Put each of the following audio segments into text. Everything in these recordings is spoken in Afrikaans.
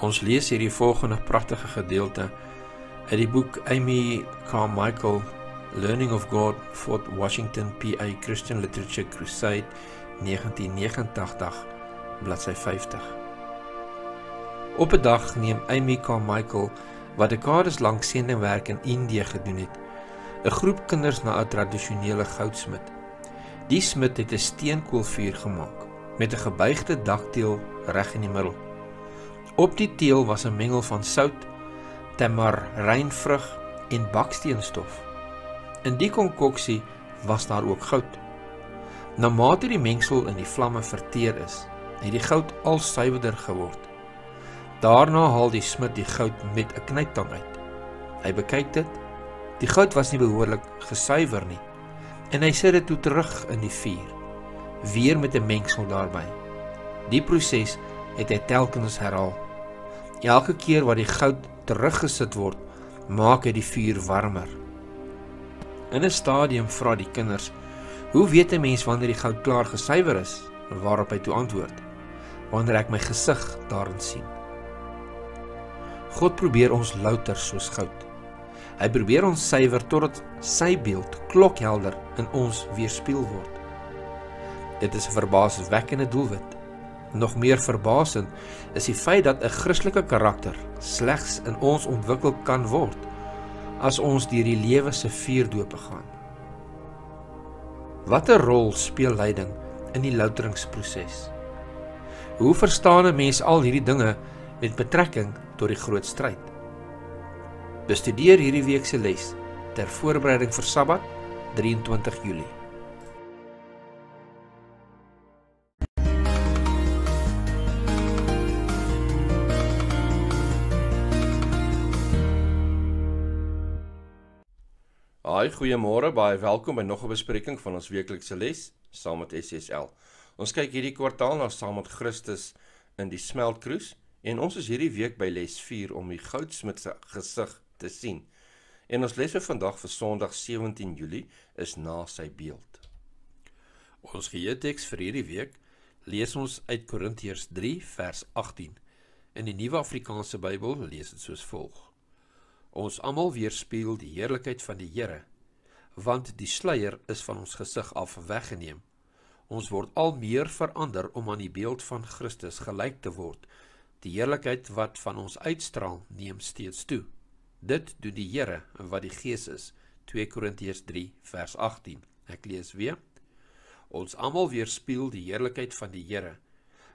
Ons lees hierdie volgende pragtige gedeelte uit die boek Amy Carmichael Learning of God Fort Washington PA Christian Literature Crusade 1989 bladsy 50. Op 'n dag neem Amy Carmichael wat dekades lank sendingwerk in Indië gedoen het, 'n groep kinders na 'n tradisionele goudsmid. Die smid het 'n steenkoolvuur gemaak met 'n gebuigde dakteel reg in die middel. Op die teel was 'n mengel van sout, tamar, reinvrug en baksteenstof. In die konkoksie was daar ook goud. Na mate die mengsel in die vlamme verteer is, het die goud al suiwerder geword. Daarna haal die smid die goud met 'n knyptang uit. Hy bekyk dit. Die goud was nie behoorlik gesuiwer nie. En hy sit dit toe terug in die vuur, weer met 'n mengsel daarbey. Die proses het hy telkens herhaal. Elke keer wat die goud teruggesit word, maak dit die vuur warmer. In 'n stadium vra die kinders: "Hoe weet 'n mens wanneer die goud klaar gesuiwer is?" Waarop hy toe antwoord: "Wanneer ek my gesig daarin sien." God probeer ons louter soos goud. Hy probeer ons suiwer totdat sy beeld klokhelder in ons weerspieël word. Dit is 'n verbaasendwekkende doelwit. Nog meer verbasend is die feit dat 'n Christelike karakter slegs in ons ontwikkel kan word as ons deur die lewe se vuur doop gaan. Watter rol speel lyding in die louteringsproses? Hoe verstaan 'n mens al hierdie dinge met betrekking tot die groot stryd? Bestudeer hierdie week se les ter voorbereiding vir Sabbat, 23 Julie. Baie goeiemôre, baie welkom by nog 'n bespreking van ons weeklikse les saam met SSL. Ons kyk hierdie kwartaal na saam met Christus in die smeltkroes en ons is hierdie week by les 4 om die goudsmit se gesig te sien. En ons les vir vandag vir Sondag 17 Julie is na sy beeld. Ons geheeteks vir hierdie week lees ons uit Korintiërs 3 vers 18. In die Nuwe Afrikaanse Bybel lees dit soos volg: Ons almal weerspieël die heerlikheid van die Here want die sluier is van ons gesig af weggeneem. Ons word al meer verander om aan die beeld van Christus gelyk te word. Die heerlikheid wat van ons uitstraal, neem steeds toe. Dit doen die Here wat die Gees is. 2 Korintiërs 3 vers 18. Ek lees weer. Ons almal weerspieël die heerlikheid van die Here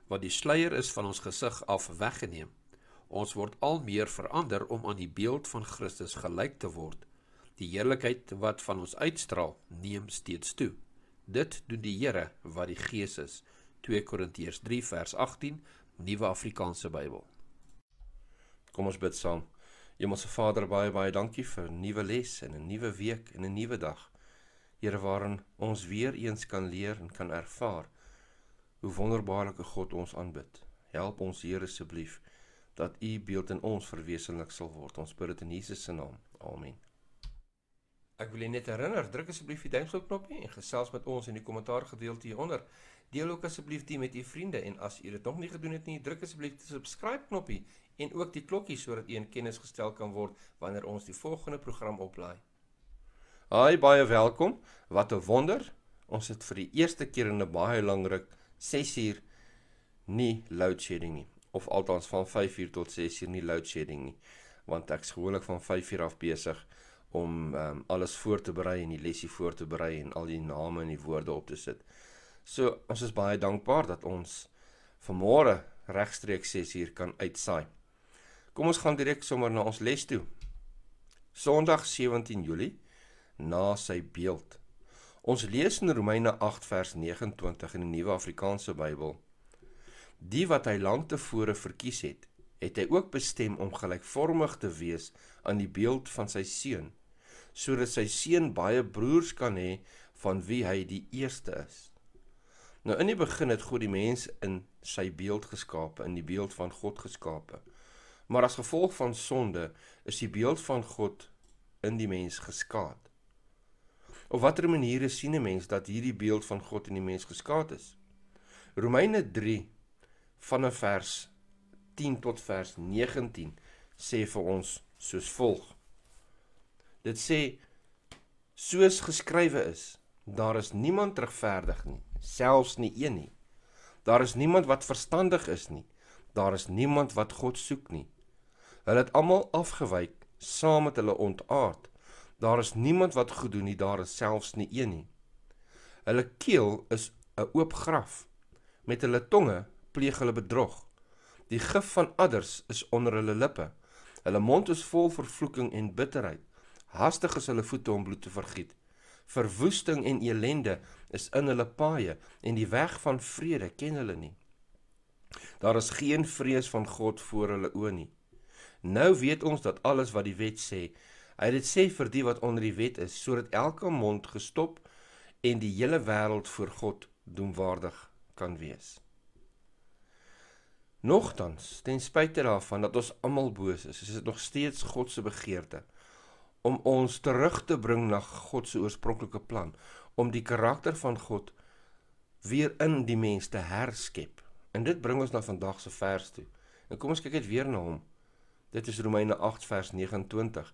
wat die sluier is van ons gesig af weggeneem. Ons word al meer verander om aan die beeld van Christus gelyk te word. Die heerlikheid wat van ons uitstraal, neem steeds toe. Dit doen die Here wat die Gees is. 2 Korintiërs 3 vers 18, Nuwe Afrikaanse Bybel. Kom ons bid saam. Hemelse Vader, baie baie dankie vir 'n nuwe les en 'n nuwe week en 'n nuwe dag. Here waarin ons weer eens kan leer en kan ervaar hoe wonderbaarlike God ons aanbid. Help ons Here asseblief dat u beeld in ons verwesenlik sal word. Ons bid dit in Jesus se naam. Amen. Ek wil net herinner, druk asseblief die duimpjie knoppie en gesels met ons in die kommentaar gedeelte hieronder. Deel ook asseblief dit met u vriende en as u dit nog nie gedoen het nie, druk asseblief die subscribe knoppie en ook die klokkie sodat u in kennis gestel kan word wanneer ons die volgende program oplaai. Haai, baie welkom. Wat 'n wonder. Ons het vir die eerste keer in 'n baie lang ruk 6uur nie load shedding nie of althans van 5uur tot 6uur nie load shedding nie, want ek's gewoonlik van 5uur af besig om um, alles voor te berei en die lesie voor te berei en al die name en die woorde op te sit. So ons is baie dankbaar dat ons vanmôre regstreeks hier kan uitsaai. Kom ons gaan direk sommer na ons les toe. Sondag 17 Julie na sy beeld. Ons lees in Romeine 8 vers 29 in die Nuwe Afrikaanse Bybel. Die wat hy lank tevore verkies het, het hy ook bestem om gelykvormig te wees aan die beeld van sy seun sodat sy seun baie broers kan hê van wie hy die eerste is. Nou in die begin het God die mens in sy beeld geskape, in die beeld van God geskape. Maar as gevolg van sonde is die beeld van God in die mens geskaad. Op watter maniere sien 'n mens dat hierdie beeld van God in die mens geskaad is? Romeine 3 vanaf vers 10 tot vers 19 sê vir ons soos volg: Dit sê soos geskrywe is, daar is niemand regverdig nie, selfs nie een nie. Daar is niemand wat verstandig is nie. Daar is niemand wat God soek nie. Hulle het almal afgewyk, saam met hulle ontaard. Daar is niemand wat goed doen nie, daar is selfs nie een nie. Hulle keel is 'n oop graf. Met hulle tonge pleeg hulle bedrog. Die gif van adders is onder hulle lippe. Hulle mond is vol vervloeking en bitterheid. Haastig is hulle voete om bloed te vergiet. Verwoesting en elende is in hulle paaie en die weg van vrede ken hulle nie. Daar is geen vrees van God voor hulle oë nie. Nou weet ons dat alles wat die wet sê, hy dit sê vir die wat onder die wet is, sodat elke mond gestop en die hele wêreld voor God doemwaardig kan wees. Nogtans, ten spyte daarvan dat ons almal boos is, is dit nog steeds God se begeerte om ons terug te bring na God se oorspronklike plan om die karakter van God weer in die mens te herskep. En dit bring ons na vandag se vers toe. Nou kom ons kyk net weer na hom. Dit is Romeine 8 vers 29.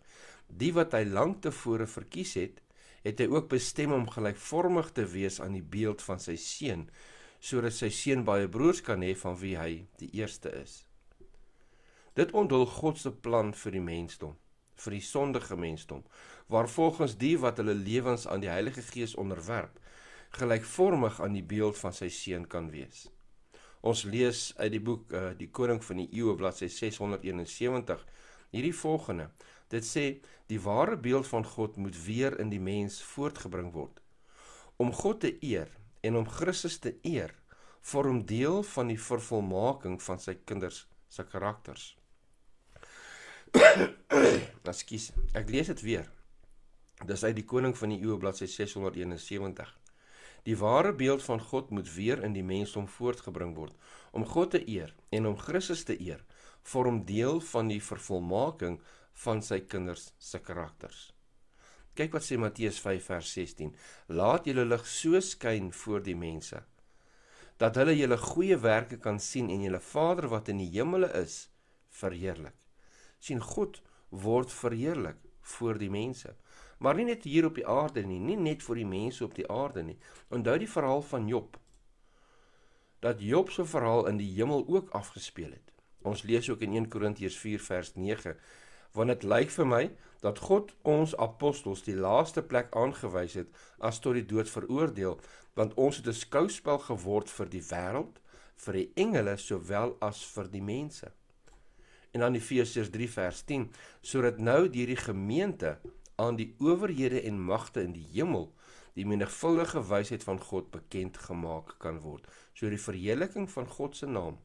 Die wat hy lank tevore verkies het, het hy ook bestem om gelykvormig te wees aan die beeld van sy seun, sodat sy seun baie broers kan hê van wie hy die eerste is. Dit onthul God se plan vir die mensdom vir die sondige mensdom, waarvolgens die wat hulle lewens aan die Heilige Gees onderwerp, gelykvormig aan die beeld van sy seun kan wees. Ons lees uit die boek uh, die Koning van die Eeue bladsy 671 hierdie volgende. Dit sê die ware beeld van God moet weer in die mens voortgebring word. Om God te eer en om Christus te eer vorm deel van die vervolmaking van sy kinders se karakters ekskuus. Ek lees dit weer. Dis uit die koning van die eeue bladsy 671. Die ware beeld van God moet weer in die mensdom voortgebring word om God te eer en om Christus te eer vorm deel van die vervolmaking van sy kinders se karakters. Kyk wat sê Matteus 5 vers 16: Laat julle lig so skyn voor die mense dat hulle julle goeie werke kan sien en julle Vader wat in die hemel is verheerlik. sien God word verheerlik voor die mense. Maar nie net hier op die aarde nie, nie net vir die mense op die aarde nie. Onthou die verhaal van Job. Dat Job se verhaal in die hemel ook afgespeel het. Ons lees ook in 1 Korintiërs 4 vers 9, want dit lyk vir my dat God ons apostels die laaste plek aangewys het as tot die dood veroordeel, want ons het 'n skouspel geword vir die wêreld, vir die engele sowel as vir die mense en dan Efesiërs 3 vers 10 sodat nou deur die gemeente aan die owerhede en magte in die hemel die menigvuldige wysheid van God bekend gemaak kan word. So die verheerliking van God se naam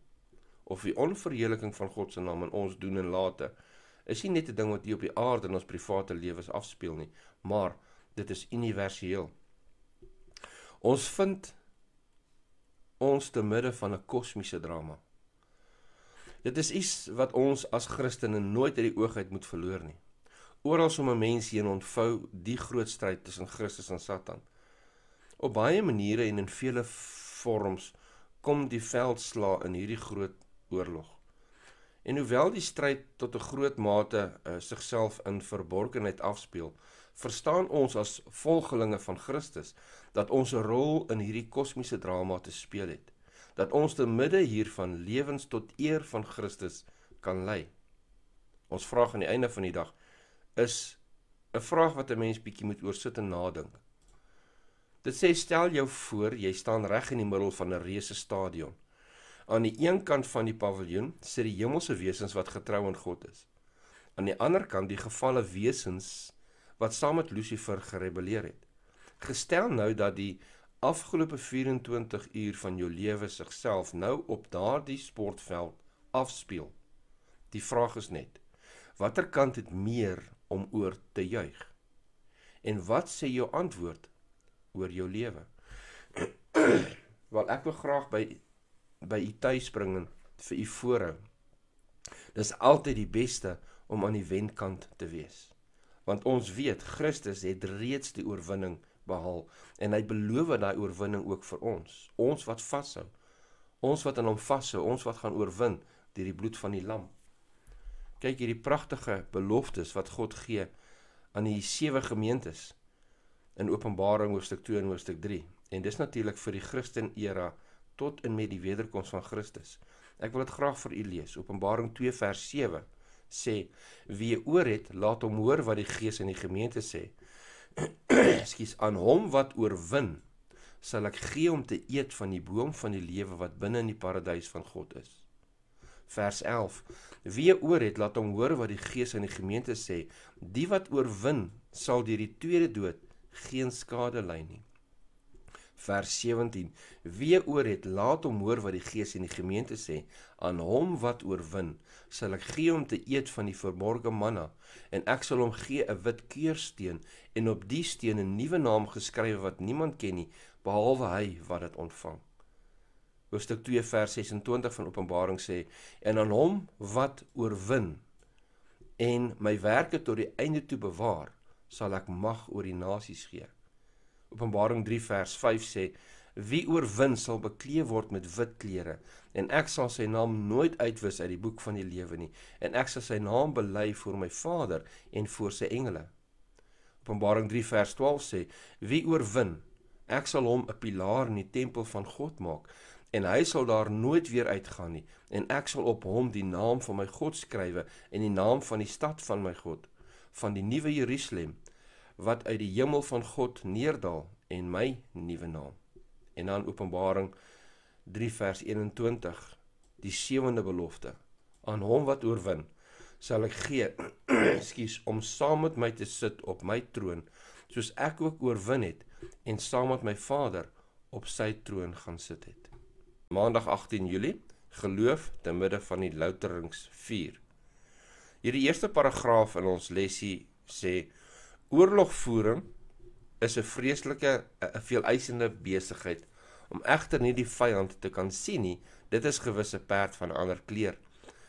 of die onverheerliking van God se naam in ons doen en late is nie net 'n ding wat hier op die aarde in ons private lewens afspeel nie, maar dit is universeel. Ons vind ons te midde van 'n kosmiese drama. Dit is iets wat ons as Christene nooit uit die oog uit moet verloor nie. Oral so 'n mens hier ontvou die groot stryd tussen Christus en Satan. Op baie maniere en in vele vorms kom die veldslaa in hierdie groot oorlog. En hoewel die stryd tot 'n groot mate uh, eh, sigself in verborgenheid afspeel, verstaan ons as volgelinge van Christus dat ons 'n rol in hierdie kosmiese drama te speel het dat ons te midde hiervan lewens tot eer van Christus kan lei. Ons vraag aan die einde van die dag is 'n vraag wat 'n mens bietjie moet oorsit en nadink. Dit sê stel jou voor jy staan reg in die middel van 'n reuse stadion. Aan die een kant van die paviljoen sit die hemelse wesens wat getrou aan God is. Aan die ander kant die gefalle wesens wat saam met Lucifer gerebelleer het. Gestel nou dat die afgelope 24 uur van jou lewe sigself nou op daardie sportveld afspeel. Die vraag is net: watter kant het meer om oor te juig? En wat sê jou antwoord oor jou lewe? Wel ek wil graag by by u tuis bring vir u voorhou. Dis altyd die beste om aan die wenkant te wees. Want ons weet Christus het reeds die oorwinning behaal en hy beloof daai oorwinning ook vir ons. Ons wat vashou. Ons wat aan hom vashou, ons wat gaan oorwin deur die bloed van die lam. Kyk hierdie pragtige beloftes wat God gee aan die sewe gemeentes in Openbaring hoofstuk 2 en hoofstuk 3. En dis natuurlik vir die Christen era tot en met die wederkoms van Christus. Ek wil dit graag vir u lees. Openbaring 2 vers 7 sê: "Wie oor het, laat hom hoor wat die Gees in die gemeente sê." skus aan hom wat oorwin sal ek gee om te eet van die boom van die lewe wat binne in die paradys van God is. Vers 11. Wie oor het laat hom hoor wat die gees aan die gemeente sê, die wat oorwin sal deur die tweede dood geen skade ly nie vers 17 wie oor het laat hom hoor wat die gees in die gemeente sê aan hom wat oorwin sal ek gee om te eet van die verborgde manna en ek sal hom gee 'n wit keursteen en op die steen 'n nuwe naam geskryf wat niemand ken nie behalwe hy wat dit ontvang hoofstuk 2 vers 26 van openbaring sê en aan hom wat oorwin en my werke tot die einde toe bewaar sal ek mag oor die nasies gee Openbaring 3 vers 5 sê: Wie oorwin sal bekleë word met wit klere en ek sal sy naam nooit uitwis uit die boek van die lewe nie en ek sal sy naam bely voor my Vader en voor sy engele. Openbaring 3 vers 12 sê: Wie oorwin, ek sal hom 'n pilaar in die tempel van God maak en hy sal daar nooit weer uitgaan nie en ek sal op hom die naam van my God skrywe en die naam van die stad van my God van die nuwe Jerusalem wat uit die hemel van God neerdal en my nuwe naam. En dan Openbaring 3 vers 21, die sewende belofte. Aan hom wat oorwin, sal ek gee, ekskuus, om saam met my te sit op my troon, soos ek ook oorwin het en saam met my Vader op sy troon gaan sit het. Maandag 18 Julie, geloof te midde van die louteringsvuur. Hierdie eerste paragraaf in ons lesie sê Oorlogvoering is 'n vreeslike eh, 'n veeleisende besigheid om egter nie die vyand te kan sien nie. Dit is gewis 'n perd van 'n ander kleur.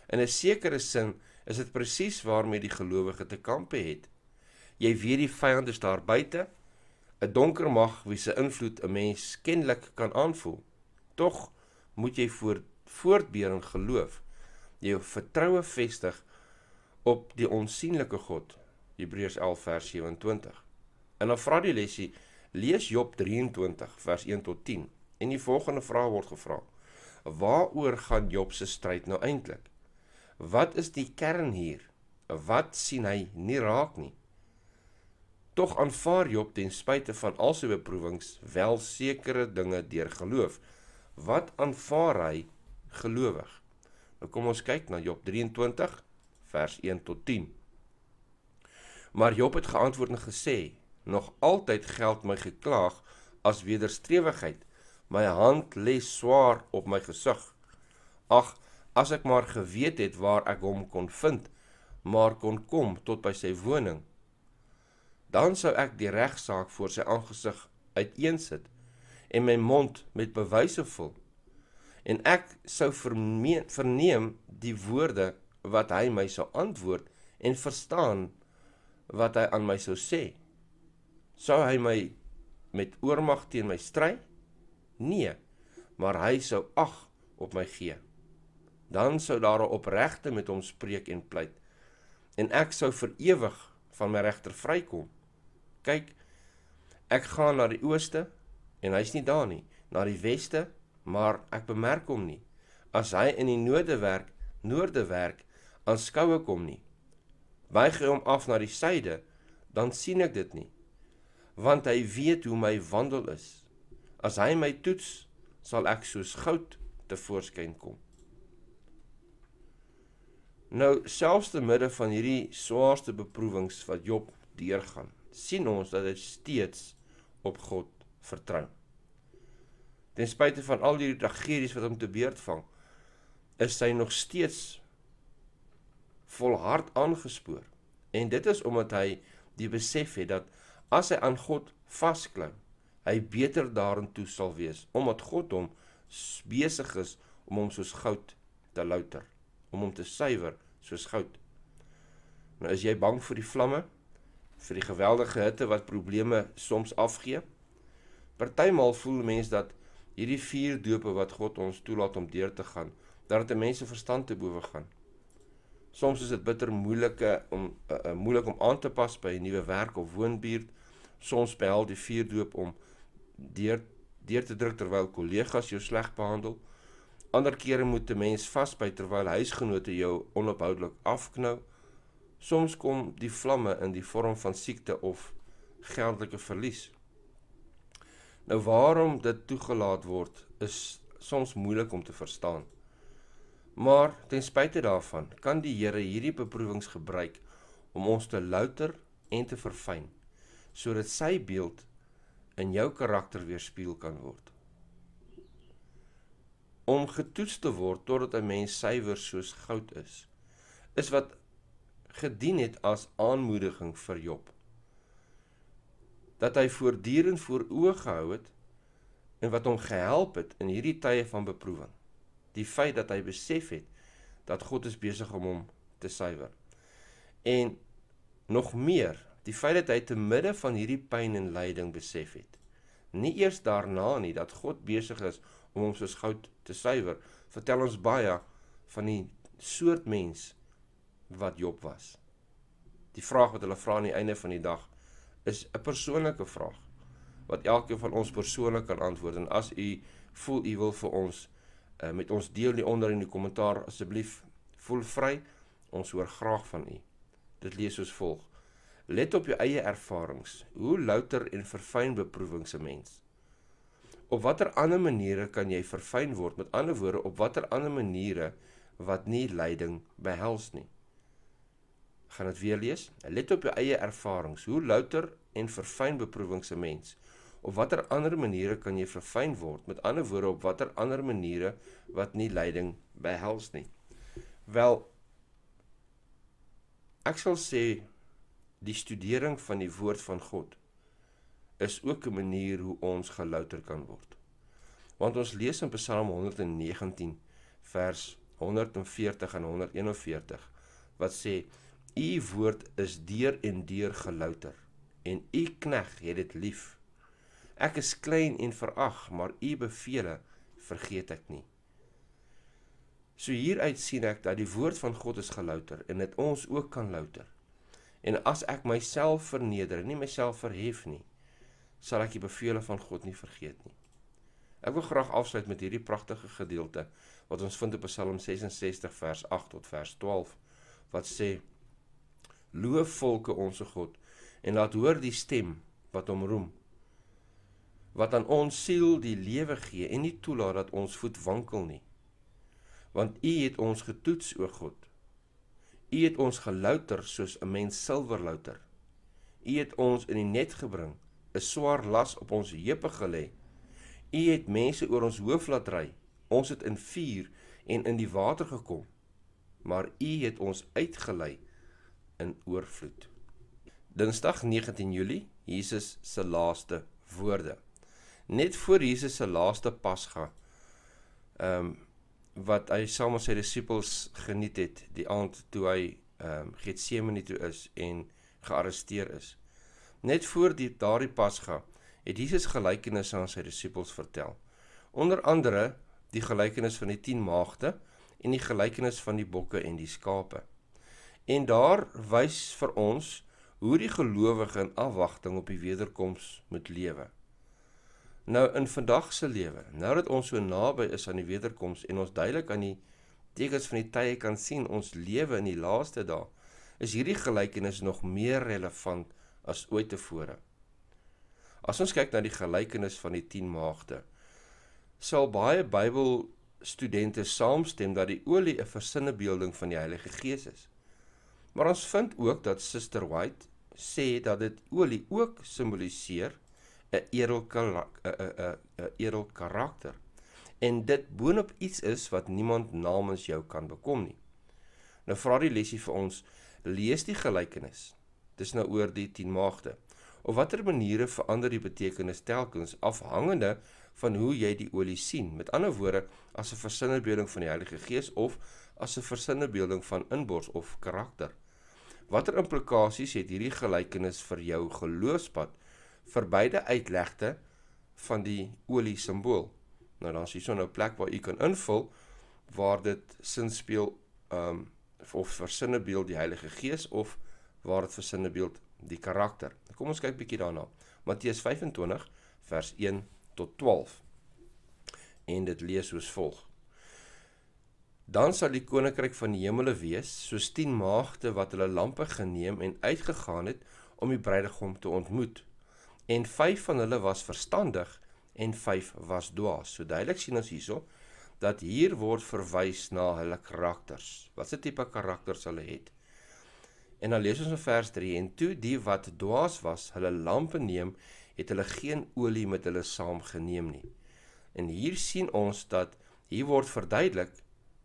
In 'n sekere sin is dit presies waarmee die gelowige te kampe het. Jy weet die vyand is daar buite, 'n donker mag wie se invloed 'n mens kenlik kan aanvoel. Tog moet jy voort voortbeuring geloof, jou vertroue vestig op die onsigbare God Hebreërs 11 vers 27. En dan vra die lesie: Lees Job 23 vers 1 tot 10. En die volgende vraag word gevra: Waaroor gaan Job se stryd nou eintlik? Wat is die kern hier? Wat sien hy nie raak nie? Tog aanvaar Job ten spyte van al sy beproewings wel sekere dinge deur geloof. Wat aanvaar hy gelowig? Nou kom ons kyk na Job 23 vers 1 tot 10. Maar Job het geantwoord en gesê: "Nog altyd geld my geklaag as wederstrewigheid. My hand lê swaar op my gesig. Ag, as ek maar geweet het waar ek hom kon vind, maar kon kom tot by sy woning, dan sou ek die regsaak voor sy aangesig uiteensit en my mond met bewyse vul." en ek sou vermeen verneem die woorde wat hy my sou antwoord en verstaan wat hy aan my sou sê? Sou hy my met oormag teen my stry? Nee, maar hy sou ag op my gee. Dan sou daar 'n opregte met hom spreek en pleit en ek sou vir ewig van my regter vrykom. Kyk, ek gaan na die ooste en hy's nie daar nie, na die weste, maar ek bemerk hom nie. As hy in die noorde werk, noorde werk, aanskoue kom nie. Weiger hom af na die syde, dan sien ek dit nie. Want hy weet hoe my wandel is. As hy my toets, sal ek soos goud tevoorskyn kom. Nou selfs te midde van hierdie swaarste beproewings wat Job deurgaan, sien ons dat hy steeds op God vertrou. Ten spyte van al die tragedies wat hom te beurt vang, is hy nog steeds volhard aangespoor. En dit is omdat hy die besef het dat as hy aan God vasklou, hy beter daarin toe sal wees omdat God hom besig is om hom soos goud te louter, om hom te suiwer soos goud. Nou as jy bang vir die vlamme, vir die geweldige hitte wat probleme soms afgee, partymal voel mense dat hierdie vier dope wat God ons toelaat om deur te gaan, dat dit mense verstand te bowe gaan. Soms is dit bitter moeilike eh, om uh, eh, uh, eh, moeilik om aan te pas by 'n nuwe werk of woonbuurt. Soms behel die vierdoop om deur deur te druk terwyl kollegas jou sleg behandel. Ander kere moet 'n mens vasbyt terwyl huisgenote jou onophoudelik afknou. Soms kom die vlamme in die vorm van siekte of geldelike verlies. Nou waarom dit toegelaat word, is soms moeilik om te verstaan. Maar ten spyte daarvan kan die Here hierdie beproewings gebruik om ons te louter en te verfyn sodat sy beeld in jou karakter weerspieël kan word. Om getoets te word totdat 'n mens suiwer soos goud is, is wat gedien het as aanmoediging vir Job. Dat hy voortdurend voor oë gehou het en wat hom gehelp het in hierdie tye van beproewing die feit dat hy besef het dat God is besig om hom te suiwer. En nog meer, die feit dat hy te midde van hierdie pyn en lyding besef het. Nie eers daarna nie dat God besig is om hom soos goud te suiwer, vertel ons baie van die soort mens wat Job was. Die vraag wat hulle vra aan die einde van die dag is 'n persoonlike vraag wat elkeen van ons persoonlik kan antwoord en as u voel u wil vir ons uh, met ons deel hier onder in die kommentaar asseblief. Voel vry. Ons hoor graag van u. Dit lees soos volg: Let op jou eie ervarings. Hoe louter en verfyn beproewings 'n mens. Op watter ander maniere kan jy verfyn word? Met ander woorde, op watter ander maniere wat nie lyding behels nie. Gaan dit weer lees. Let op jou eie ervarings. Hoe louter en verfyn beproewings 'n mens op watter ander maniere kan jy verfyn word met ander woorde op watter ander maniere wat nie leiding behels nie wel ek sal sê die studering van die woord van God is ook 'n manier hoe ons gelouter kan word want ons lees in Psalm 119 vers 140 en 141 wat sê u woord is deur en deur gelouter en u knegg het dit lief Ek is klein en verag, maar u beveel vergeet ek nie. So hieruit sien ek dat die woord van God is gelouter en dit ons ook kan louter. En as ek myself verneder, nie myself verhef nie, sal ek die beveel van God nie vergeet nie. Ek wil graag afsluit met hierdie pragtige gedeelte wat ons vind op Psalm 66 vers 8 tot vers 12 wat sê: Loof volke onsse God en laat hoor die stem wat hom roem wat aan ons siel die lewe gee en nie toelaat dat ons voet wankel nie. Want U het ons getoets, o God. U het ons gelouter soos 'n mens silwer louter. U het ons in die net gebring, 'n swaar las op ons heupe gelê. U het mense oor ons hoof laat ry. Ons het in vuur en in die water gekom. Maar U het ons uitgelei in oorvloed. Dinsdag 19 Julie, Jesus se laaste woorde net voor Jesus se laaste Pasga. Ehm um, wat hy saam met sy disippels geniet het die aand toe hy ehm um, Getsemane toe is en gearresteer is. Net voor die daardie Pasga het Jesus gelykenisse aan sy disippels vertel. Onder andere die gelykenis van die 10 maagde en die gelykenis van die bokke en die skape. En daar wys vir ons hoe die gelowige in afwagting op die wederkoms moet lewe. Nou in vandag se lewe, nou dat ons so naby is aan die wederkoms en ons duidelik aan die tekens van die tye kan sien ons lewe in die laaste dae, is hierdie gelykenis nog meer relevant as ooit tevore. As ons kyk na die gelykenis van die 10 maagde, sal baie Bybelstudente saamstem dat die olie 'n versinnebeelding van die Heilige Gees is. Maar ons vind ook dat Suster White sê dat dit olie ook simboliseer 'n edel 'n 'n 'n edel karakter. En dit boonop iets is wat niemand namens jou kan bekom nie. Nou vra die lesie vir ons, lees die gelykenis. Dis nou oor die 10 maagde. Of watter maniere verander die betekenis telkens afhangende van hoe jy die olie sien. Met ander woorde, as 'n versinnebeelding van die Heilige Gees of as 'n versinnebeelding van inbors of karakter. Watter implikasies het hierdie gelykenis vir jou geloofspad? vir beide uitlegte van die olie simbool. Nou dan is hier so nou 'n plek waar u kan invul waar dit sin speel um of versinne beeld die Heilige Gees of waar dit versinne beeld die karakter. Kom ons kyk bietjie daarna. Matteus 25 vers 1 tot 12. En dit lees soos volg. Dan sal die koninkryk van die hemele wees soos 10 maagde wat hulle lampe geneem en uitgegaan het om die bruidegom te ontmoet en 5 van hulle was verstandig en 5 was dwaas. So duidelik sien ons hierso dat hier word verwys na hulle karakters. Wat se tipe karakters hulle het? En dan lees ons in vers 3 en toe die wat dwaas was, hulle lampe neem, het hulle geen olie met hulle saamgeneem nie. En hier sien ons dat hier word verduidelik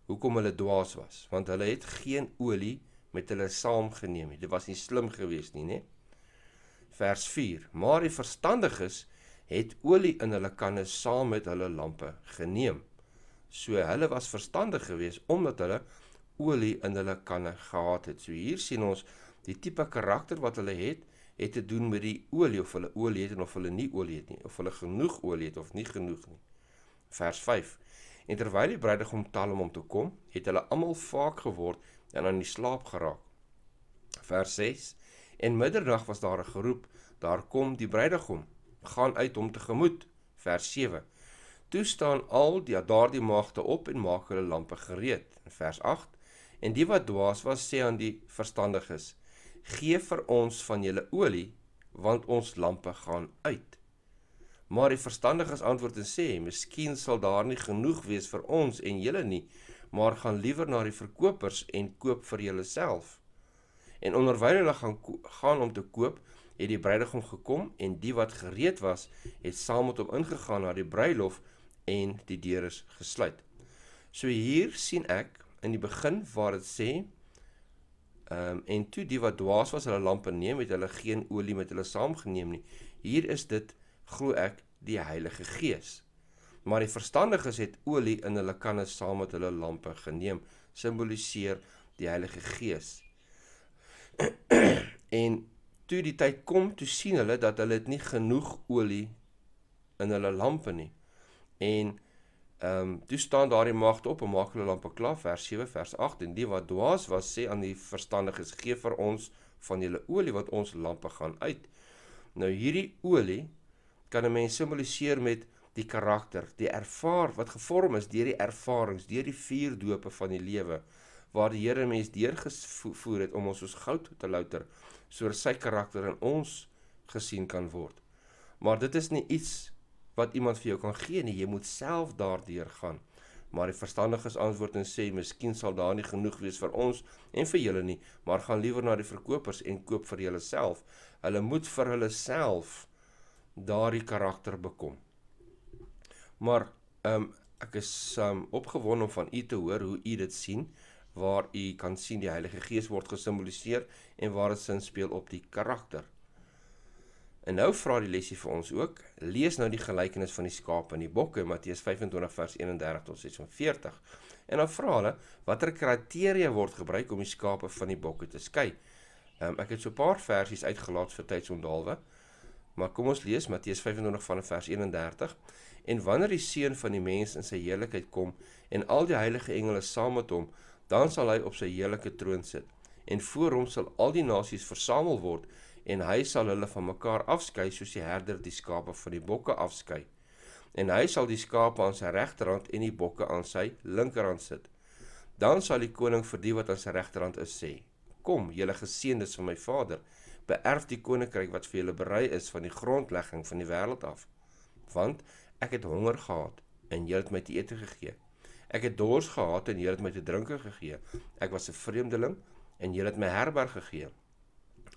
hoekom hulle dwaas was, want hulle het geen olie met hulle saamgeneem nie. Dit was nie slim geweest nie, nê? vers 4. Maar die verstandiges het olie in hulle kanne saam met hulle lampe geneem. So hulle was verstandig geweest omdat hulle olie in hulle kanne gehad het. So hier sien ons die tipe karakter wat hulle het, het te doen met die olie of hulle olie het of hulle nie olie het nie, of hulle genoeg olie het of nie genoeg nie. Vers 5. En terwyl die bruidegom talm om te kom, het hulle almal vaak geword en aan die slaap geraak. Vers 6 En middernag was daar 'n geroep, daar kom die bruidegom, gaan uit hom tegemoet. Vers 7. Toe staan al die daardie magte op en maak hulle lampe gereed. Vers 8. En die wat dwaas was sê aan die verstandiges: "Gee vir ons van julle olie, want ons lampe gaan uit." Maar die verstandiges antwoord en sê: "Miskien sal daar nie genoeg wees vir ons en julle nie, maar gaan liewer na die verkopers en koop vir julleself." En onderwyl hulle gaan gaan om te koop, het die bruidegom gekom en die wat gereed was, het saam met hom ingegaan na die bruilof en die deure is gesluit. So hier sien ek in die begin waar dit sê ehm um, en toe die wat dwaas was hulle lampe neem met hulle geen olie met hulle saamgeneem nie. Hier is dit glo ek die Heilige Gees. Maar die verstandiges het olie in hulle kannes saam met hulle lampe geneem, simboliseer die Heilige Gees. en toe die tyd kom, toe sien hulle dat hulle het nie genoeg olie in hulle lampe nie. En ehm um, toe staan daardie magte op en maak hulle lampe klaar vers 7 vers 8 en die wat dwaas was sê aan die verstandiges gee vir ons van julle olie wat ons lampe gaan uit. Nou hierdie olie kan 'n mens simboliseer met die karakter, die ervaar wat gevorm is deur die ervarings, deur die vier dope van die lewe waar die Here mens deurgevoer het om ons soos goud te louter sodat sy karakter in ons gesien kan word. Maar dit is nie iets wat iemand vir jou kan gee nie, jy moet self daardeur gaan. Maar die verstandiges antwoord en sê miskien sal daar nie genoeg wees vir ons en vir julle nie, maar gaan liewer na die verkopers en koop vir julleself. Hulle moet vir hulleself daardie karakter bekom. Maar ehm um, ek is um, opgewonde om van u te hoor hoe u dit sien waar u kan sien die Heilige Gees word gesimboliseer en waar dit sin speel op die karakter. En nou vra die lesie vir ons ook, lees nou die gelykenis van die skaap en die bokke in Matteus 25 vers 31 tot 46. En dan vra hulle watter kriteria word gebruik om die skape van die bokke te skei. Um, ek het so 'n paar versies uitgelaat vir tydsondalwe. Maar kom ons lees Matteus 25 van vers 31. En wanneer die seun van die mens in sy heerlikheid kom en al die heilige engele saam met hom, dan sal hy op sy heerlike troon sit en voor hom sal al die nasies versamel word en hy sal hulle van mekaar afskei soos die herder die skape van die bokke afskei en hy sal die skape aan sy regterhand en die bokke aan sy linkerhand sit dan sal die koning vir die wat aan sy regterhand is sê kom julle geseëndes van my vader beerf die koninkryk wat vir julle berei is van die grondlegging van die wêreld af want ek het honger gehad en julle het my te eet gegee Ek het dors gehad en Here het my te drinke gegee. Ek was 'n vreemdeling en Here het my herberg gegee.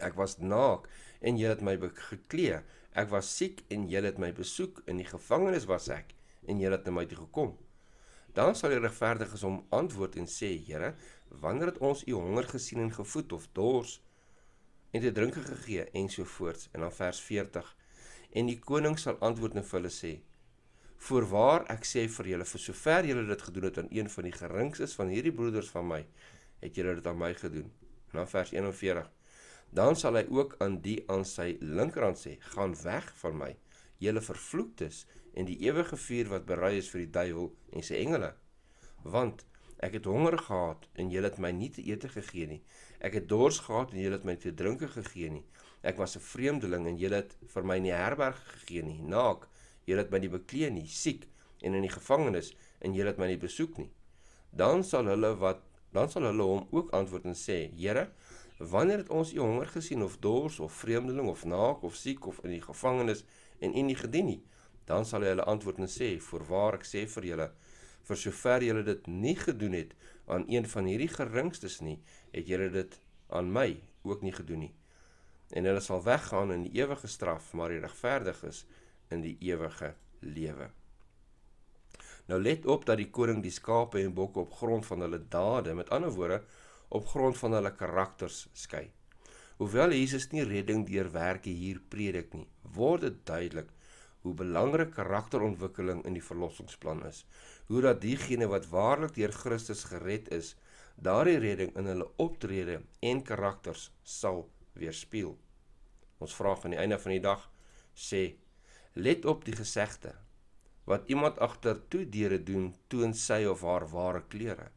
Ek was naak en Here het my geklee. Ek was siek en Here het my besoek. In die gevangenis was ek en Here het na my toe gekom. Dan sal die regverdiges hom antwoord en sê, Here, wanneer het ons u honger gesien en gevoed of dors en te drinke gegee ensovoorts en dan vers 40. En die koning sal antwoord en vir hulle sê, Voorwaar, ek sê vir julle, vir sover julle dit gedoen het aan een van die geringstes van hierdie broeders van my, het julle dit aan my gedoen. Na vers 41. Dan sal hy ook aan die aan sy linkerhand sê, gaan weg van my, julle vervloektes en die ewige vuur wat berei is vir die duiwel en sy engele. Want ek het honger gehad en julle het my nie te ete gegee nie. Ek het dors gehad en julle het my te drinke gegee nie. Ek was 'n vreemdeling en julle het vir my nie herberg gegee nie. Naak julle het my nie bekleed nie, siek en in die gevangenis en julle het my nie besoek nie. Dan sal hulle wat dan sal hulle hom ook antwoord en sê: Here, wanneer het ons u honger gesien of dors of vreemdeling of naak of siek of in die gevangenis en u nie gedien nie? Dan sal hy hulle antwoord en sê: Voorwaar ek sê vir julle, vir sover julle dit nie gedoen het aan een van hierdie geringstes nie, het julle dit aan my ook nie gedoen nie. En hulle sal weggaan in die ewige straf, maar die regverdiges in die ewige lewe. Nou let op dat die koring die skape en bokke op grond van hulle dade, met ander woorde, op grond van hulle karakters skei. Hoewel Jesus nie redding deur werke hier predik nie, word dit duidelik hoe belangrik karakterontwikkeling in die verlossingsplan is. Hoe dat diegene wat waarlik deur Christus gered is, daardie redding in hulle optrede en karakters sal weerspieël. Ons vraag aan die einde van die dag sê Let op die gesegde wat iemand agter toe deure doen toon sy of haar ware kleure.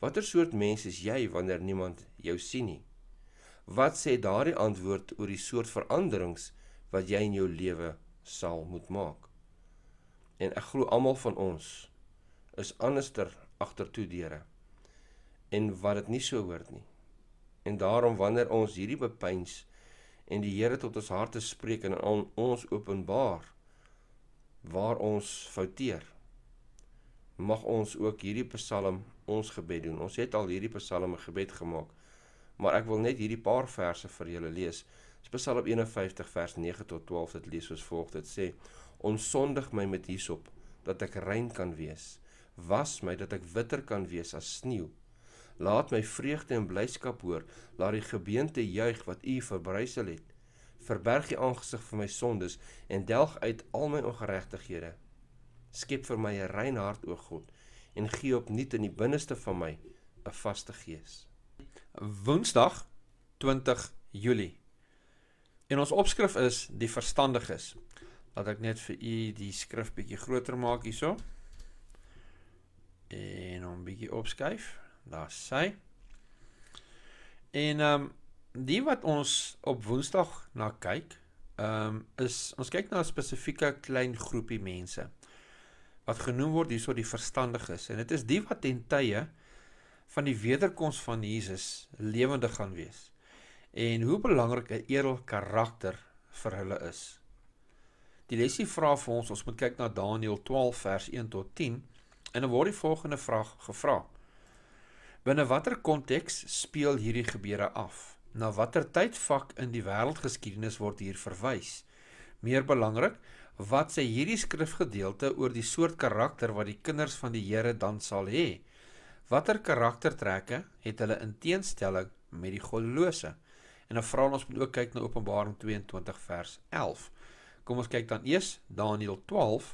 Watter soort mens is jy wanneer niemand jou sien nie? Wat sê daardie antwoord oor die soort veranderings wat jy in jou lewe sal moet maak? En ek glo almal van ons is anderster agter toe deure en wat dit nie so hoort nie. En daarom wanneer ons hierdie bepeins en die Here tot ons harte spreek en aan ons openbaar waar ons fouteer. Mag ons ook hierdie Psalm ons gebed doen. Ons het al hierdie Psalm 'n gebed gemaak, maar ek wil net hierdie paar verse vir julle lees. Dis Psalm 51 vers 9 tot 12 wat lees soos volg. Dit sê: "Ons sondig my met hysop dat ek rein kan wees. Was my dat ek witter kan wees as sneeu." Laat my vreugde en blyskap hoor. Laat die gebeente juig wat U verbrysel het. Verberg U aangesig van my sondes en delg uit al my ongeregtighede. Skep vir my 'n rein hart, o God, en gee opnuut in die binneste van my 'n vaste gees. Woensdag 20 Julie. En ons opskrif is die verstandiges. Laat ek net vir u die skrif bietjie groter maak hierso. En hom bietjie opskuif daar sê. En ehm um, die wat ons op Woensdag na kyk, ehm um, is ons kyk na 'n spesifieke klein groepie mense wat genoem word hierso die verstandiges en dit is die wat ten tye van die wederkoms van Jesus lewendig gaan wees. En hoe belangrik 'n edel karakter vir hulle is. Die lesie vra vir ons, ons moet kyk na Daniël 12 vers 1 tot 10 en dan word die volgende vraag gevra. Binne watter konteks speel hierdie gebeure af? Na watter tydvak in die wêreldgeskiedenis word hier verwys? Meer belangrik, wat sê hierdie skrifgedeelte oor die soort karakter wat die kinders van die Here dan sal hê? Watter karaktertrekke het hulle in teenstelling met die goddelose? En dan vra ons moet ook kyk na Openbaring 22 vers 11. Kom ons kyk dan eers Daniël 12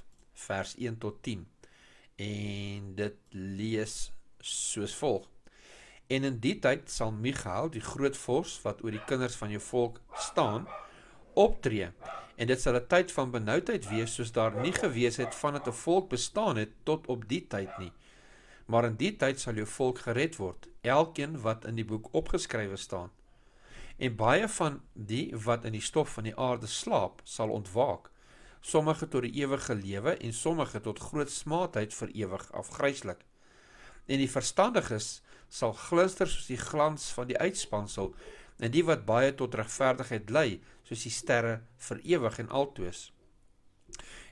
vers 1 tot 10. En dit lees soos volg: En in die tyd sal Michaël, die groot vors wat oor die kinders van jou volk staan, optree. En dit sal 'n tyd van benoudheid wees soos daar nie gewees het vandat 'n volk bestaan het tot op die tyd nie. Maar in die tyd sal jou volk gered word, elkeen wat in die boek opgeskrywe staan. En baie van die wat in die stof van die aarde slaap, sal ontwaak, sommige tot die ewige lewe en sommige tot groot smaadheid vir ewig afgryslik. En die verstandiges sal glinster soos die glans van die uitspansel en die wat baie tot regverdigheid lei soos die sterre vir ewig en altyd.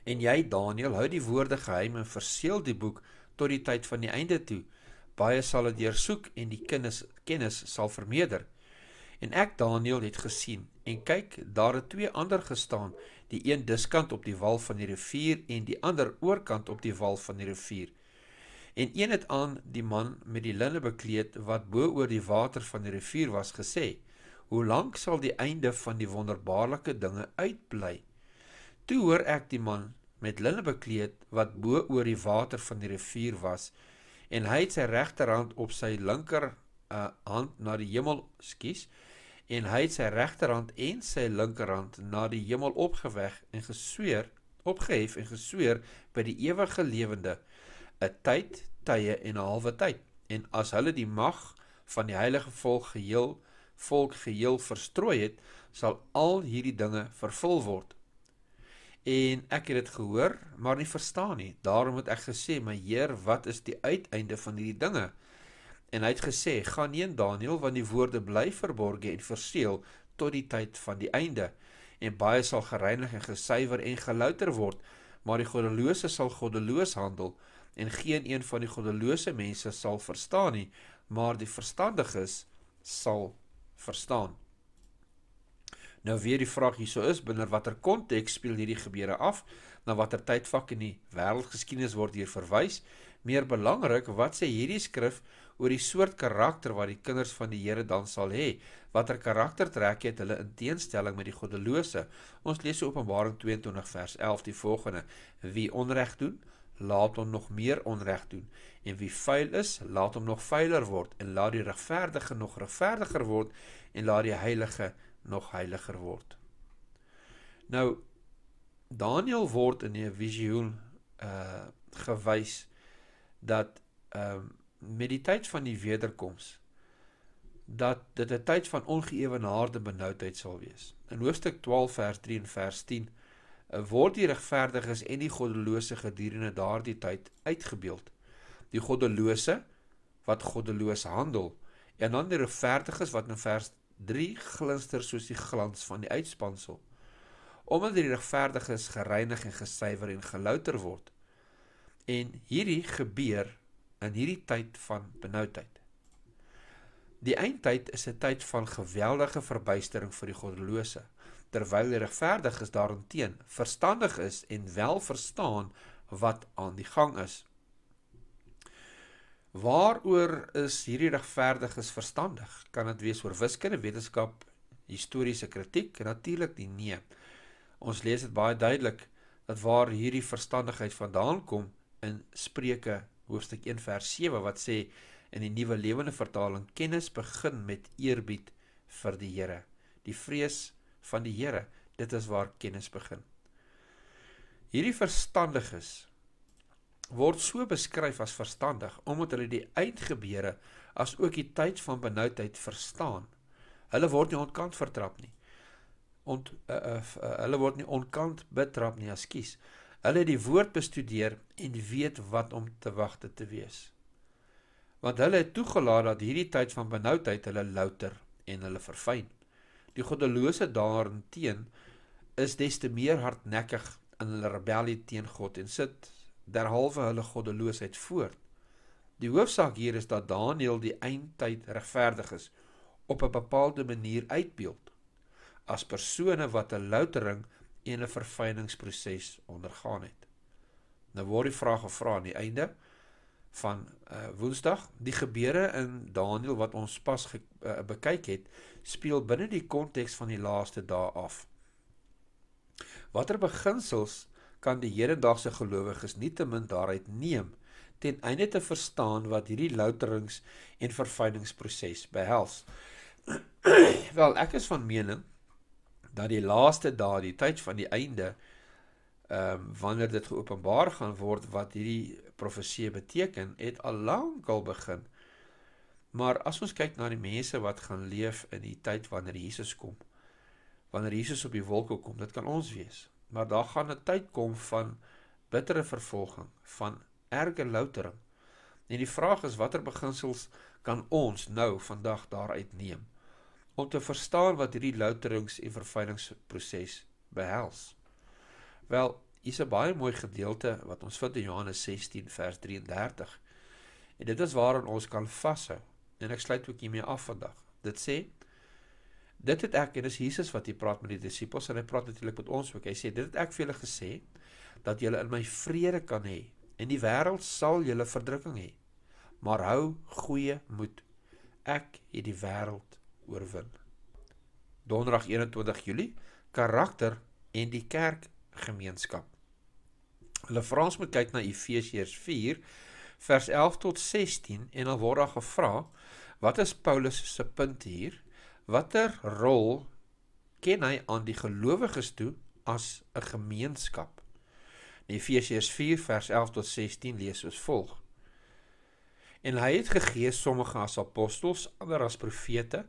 En jy Daniël hou die woorde geheim en verseël die boek tot die tyd van die einde toe. Baie sal dit deursoek en die kennis kennis sal vermeerder. En ek Daniël het gesien en kyk daar het twee ander gestaan, die een diskant op die wal van die rivier en die ander oorkant op die wal van die rivier. En een het aan die man met die linne bekleed wat bo oor die water van die rivier was gesê: "Hoe lank sal die einde van die wonderbaarlike dinge uitbly?" Toe hoor ek die man met linne bekleed wat bo oor die water van die rivier was en hy het sy regterhand op sy linker uh, hand na die hemel skies en hy het sy regterhand en sy linkerhand na die hemel opgeweg en gesweer opgehef en gesweer by die ewige lewende 'n tyd, tye en 'n halwe tyd. En as hulle die mag van die heilige volk geheel volk geheel verstrooi het, sal al hierdie dinge vervul word. En ek het dit gehoor, maar nie verstaan nie. Daarom het ek gesê, "My Heer, wat is die uiteinde van hierdie dinge?" En hy het gesê, "Gaan nie in Daniël want die woorde bly verborge en verseël tot die tyd van die einde." en baie sal gereinig en gesuiwer en gelouter word maar die goddelose sal goddeloos handel en geen een van die goddelose mense sal verstaan nie, maar die verstandiges sal verstaan. Nou weer die vraag hierso is binne watter konteks speel hierdie gebeure af? Na watter tydvak in die wêreldgeskiedenis word hier verwys? Meer belangrik, wat sê hierdie skrif oor die soort karakter wat die kinders van die Here dan sal hê? Watter karaktertrekke het hulle in teenstelling met die goddelose? Ons lees Openbaring 22 vers 11 die volgende: Wie onreg doen, laat hom nog meer onreg doen en wie vuil is laat hom nog vuiler word en laat die regverdige nog regverdiger word en laat die heilige nog heiliger word nou Daniel word in 'n visioen uh eh, gewys dat ehm uh, met die tyd van die wederkoms dat dit 'n tyd van ongeëwenaarde benoudheid sal wees in hoofstuk 12 vers 3 en vers 10 word die regverdiges en die goddelose gedurende daardie tyd uitgebeeld. Die goddelose wat goddeloos handel en dan die regverdiges wat in vers 3 glinster soos die glans van die uitspansel. Omdat die regverdiges gereinig en gesuiwer en gelouter word. En hierdie gebeur in hierdie tyd van benoudheid. Die eindtyd is 'n tyd van geweldige verbuistering vir die goddelose, terwyl die regverdiges daarteenoor verstandig is en wel verstaan wat aan die gang is. Waaroor is hierdie regverdiges verstandig? Kan dit wees oor wiskunde, wetenskap, historiese kritiek? Natuurlik nie. nie. Ons lees dit baie duidelik dat waar hierdie verstandigheid vandaan kom in Spreuke hoofstuk 1 vers 7 wat sê In die nuwe lewende vertaling kennis begin met eerbied vir die Here. Die vrees van die Here, dit is waar kennis begin. Hierdie verstandiges word so beskryf as verstandig omdat hulle die uitgebeure as ook die tyd van benoudheid verstaan. Hulle word nie ontkant vertrap nie. En uh, uh, eh, uh, eh, hulle word nie ontkant betrap nie, ekskuus. Hulle het die woord bestudeer en weet wat om te wag te wees want hulle het toegelaat dat hierdie tyd van benoudheid hulle louter en hulle verfyn. Die goddelose daarteen is des te meer hardnekkig in hulle rebellie teen God en sit derhalwe hulle goddeloosheid voort. Die hoofsaak hier is dat Daniël die eindtyd regverdig is op 'n bepaalde manier uitbeeld as persone wat 'n loutering en 'n verfyningsproses ondergaan het. Nou word die vraag gevra aan die einde: van uh, Woensdag. Die gebeure in Daniël wat ons pas ge, uh, bekyk het, speel binne die konteks van die laaste dae af. Watter beginsels kan die hedendaagse gelowiges nietemin daaruit neem ten einde te verstaan wat hierdie louterings en verfyningsproses behels? Wel, ek is van mening dat die laaste dae, die tyd van die einde, ehm um, wanneer dit geopenbaar gaan word wat hierdie profesie beteken, het al lank al begin. Maar as ons kyk na die mense wat gaan leef in die tyd wanneer Jesus kom. Wanneer Jesus op die wolke kom, dit kan ons wees. Maar daar gaan 'n tyd kom van bittere vervolging, van erge loutering. En die vraag is watter beginsels kan ons nou vandag daaruit neem om te verstaan wat hierdie louterings en verfyningsproses behels. Wel, Hier's 'n baie mooi gedeelte wat ons vind in Johannes 16 vers 33. En dit is waaraan ons kan vashou. En ek sluit ook hiermee af vandag. Dit sê Dit het ek en dis Jesus wat hier praat met die disippels en hy praat natuurlik met ons ook. Hy sê dit het ek vir julle gesê dat julle in my vrede kan hê. In die wêreld sal julle verdrukking hê. Maar hou goeie moed. Ek het die wêreld oorwin. Donderdag 21 Julie, karakter en die kerkgemeenskap. Hulle vra ons moet kyk na Efesiërs 4 vers 11 tot 16 en dan word daar gevra wat is Paulus se punt hier? Watter rol ken hy aan die gelowiges toe as 'n gemeenskap? In Efesiërs 4 vers 11 tot 16 lees ons volg en hy het gegee sommige as apostels, ander as profete,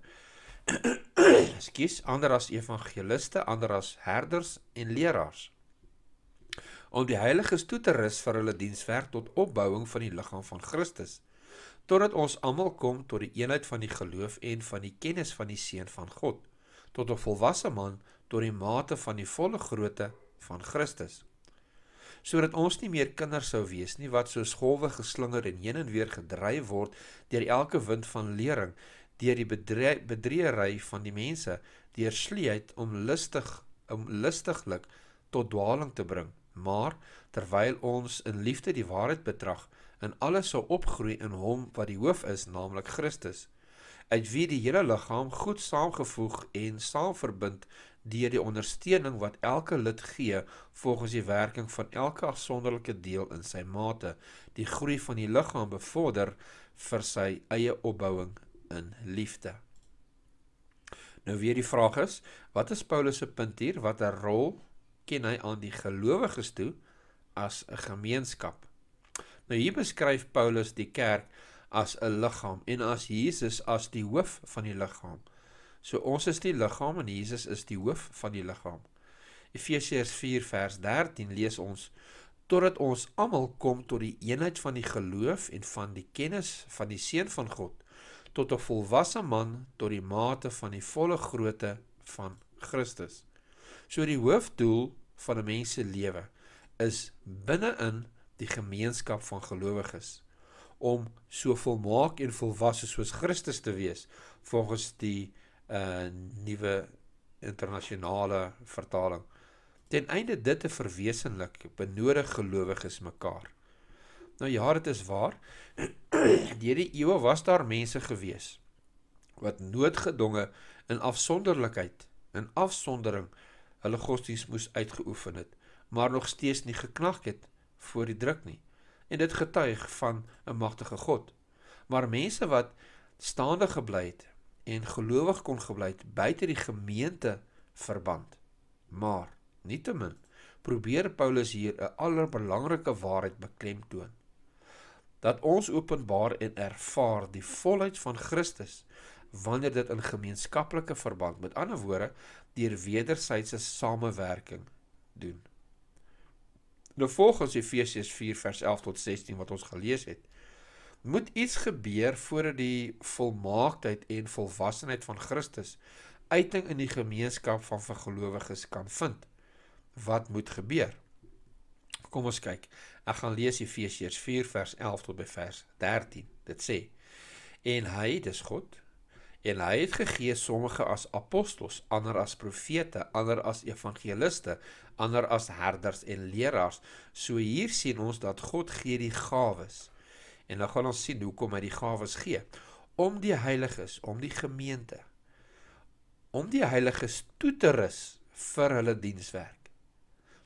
skus, ander as evangeliste, ander as herders en leraars om die heiliges toe te rus vir hulle dienswerk tot opbouing van die liggaam van Christus totdat ons almal kom tot die eenheid van die geloof en van die kennis van die seun van God tot 'n volwasse man tot die mate van die volle grootte van Christus sodat ons nie meer kinders sou wees nie wat soos golwe geslinger en heen en weer gedryf word deur elke wind van lering deur die bedreëry van die mense deur sleutheid om lustig om lustiglik tot dwaaling te bring Maar terwyl ons in liefde die waarheid betrag en alles sou opgroei in hom wat die hoof is, naamlik Christus, uit wie die hele liggaam goed saamgevoeg en saamverbind deur die ondersteuning wat elke lid gee volgens die werking van elke afsonderlike deel in sy mate, die groei van die liggaam bevorder vir sy eie opbouing in liefde. Nou weer die vraag is, wat is Paulus se punt hier? Watter rol ken hy aan die gelowiges toe as 'n gemeenskap. Nou hier beskryf Paulus die kerk as 'n liggaam en as Jesus as die hoof van die liggaam. So ons is die liggaam en Jesus is die hoof van die liggaam. Efesiërs 4 vers 13 lees ons totdat ons almal kom tot die eenheid van die geloof en van die kennis van die seun van God tot 'n volwasse man tot die mate van die volle grootte van Christus. So die hoofdoel van 'n mens se lewe is binne-in die gemeenskap van gelowiges om so volmaak en volwasse soos Christus te wees volgens die uh nuwe internasionale vertaling. Ten einde dit te verwesenlik, benodig gelowiges mekaar. Nou ja, dit is waar. Deur die eeue was daar mense gewees wat noodgedwonge in afsonderlikheid, in afsondering hulle godsdiens moes uitgeoefen het, maar nog steeds nie geknag het voor die druk nie. En dit getuig van 'n magtige God. Maar mense wat staande gebly het en gelowig kon gebly het buite die gemeente verband. Maar nietemin probeer Paulus hier 'n allerbelangrike waarheid beklemtoon dat ons openbaar en ervaar die volheid van Christus wanneer dit in gemeenskaplike verband met ander woorde deur wederwysige samewerking doen. Nou volgens Efesiërs 4:11 tot 16 wat ons gelees het, moet iets gebeur voordat die volmaaktheid en volwassenheid van Christus uiting in die gemeenskap van vergelowiges kan vind. Wat moet gebeur? Kom ons kyk. Ek gaan lees Efesiërs 4 vers 11 tot by vers 13. Dit sê: En hy, dis God, En hy het gegee sommige as apostels, ander as profete, ander as evangeliste, ander as herders en leraars. So hier sien ons dat God gee die gawes. En dan gaan ons sien hoekom hy die gawes gee. Om die heiliges, om die gemeente, om die heiliges toe te rus vir hulle dienswerk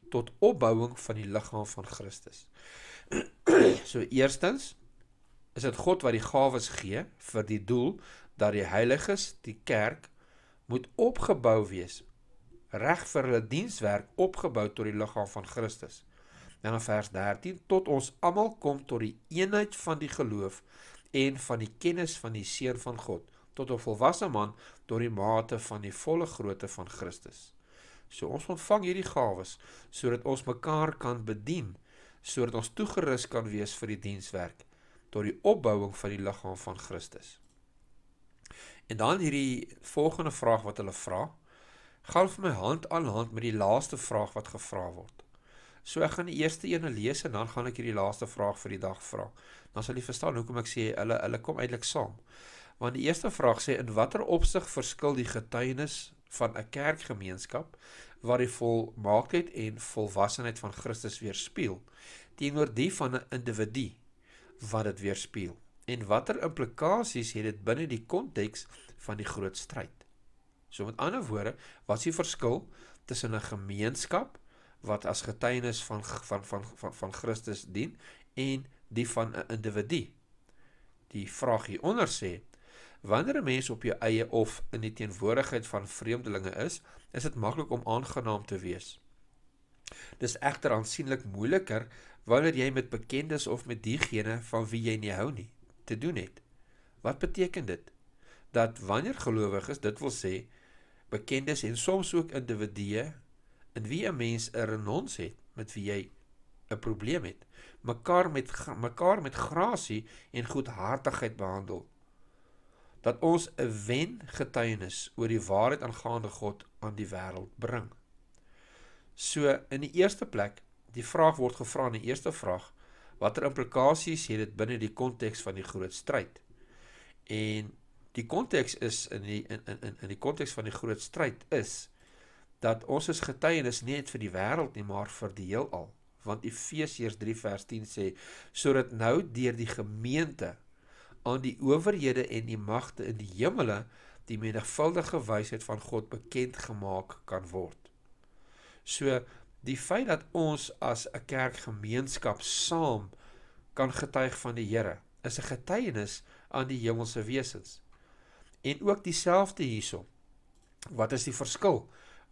tot opbouing van die liggaam van Christus. so eerstens is dit God wat die gawes gee vir die doel dat die heiliges, die kerk moet opgebou wees reg vir hulle dienswerk opgebou tot die liggaam van Christus. Dan in vers 13 tot ons almal kom tot die eenheid van die geloof en van die kennis van die seun van God tot 'n volwasse man tot die mate van die volle grootte van Christus. So ons ontvang hierdie gawes sodat ons mekaar kan bedien, sodat ons toegerus kan wees vir die dienswerk tot die opbouing van die liggaam van Christus. En dan hierdie volgende vraag wat hulle vra, gaan vir my hand aan hand met die laaste vraag wat gevra word. So ek gaan die eerste een lees en dan gaan ek hierdie laaste vraag vir die dag vra. Dan sal jy verstaan hoekom ek sê hulle hulle kom eintlik saam. Want die eerste vraag sê in watter opsig verskil die getuienis van 'n kerkgemeenskap wat die volmaaktheid en volwassenheid van Christus weerspieël teenoor die van 'n individu wat dit weerspieël? en watter implikasies het dit binne die konteks van die groot stryd? So met ander woorde, wat is die verskil tussen 'n gemeenskap wat as getuienis van van van van van Christus dien en die van 'n individu? Die vraag hieronder sê: Wanneer 'n mens op jou eie of in die teenwoordigheid van vreemdelinge is, is dit maklik om aangenaam te wees. Dis egter aansienlik moeiliker wanneer jy met bekendes of met diegene van wie jy nie hou nie te doen het. Wat beteken dit? Dat wanneer gelowiges, dit wil sê bekendes en soms ook individue in wie 'n mens 'n renons het met wie jy 'n probleem het, mekaar met mekaar met grasie en goedhartigheid behandel. Dat ons 'n wen getuienis oor die waarheid aangaande God aan die wêreld bring. So in die eerste plek, die vraag word gevra in die eerste vraag, watter implikasies het dit binne die konteks van die groot stryd? En die konteks is in die in in in die konteks van die groot stryd is dat ons is getuienis nie net vir die wêreld nie, maar vir die heelal. Want Efesiërs 3 vers 10 sê sodat nou deur die gemeente aan die owerhede en die magte in die hemele die menigvuldige wysheid van God bekend gemaak kan word. So die feit dat ons as 'n kerkgemeenskap saam kan getuig van die Here is 'n getuienis aan die hemelse wesens. En ook dieselfde hierso. Wat is die verskil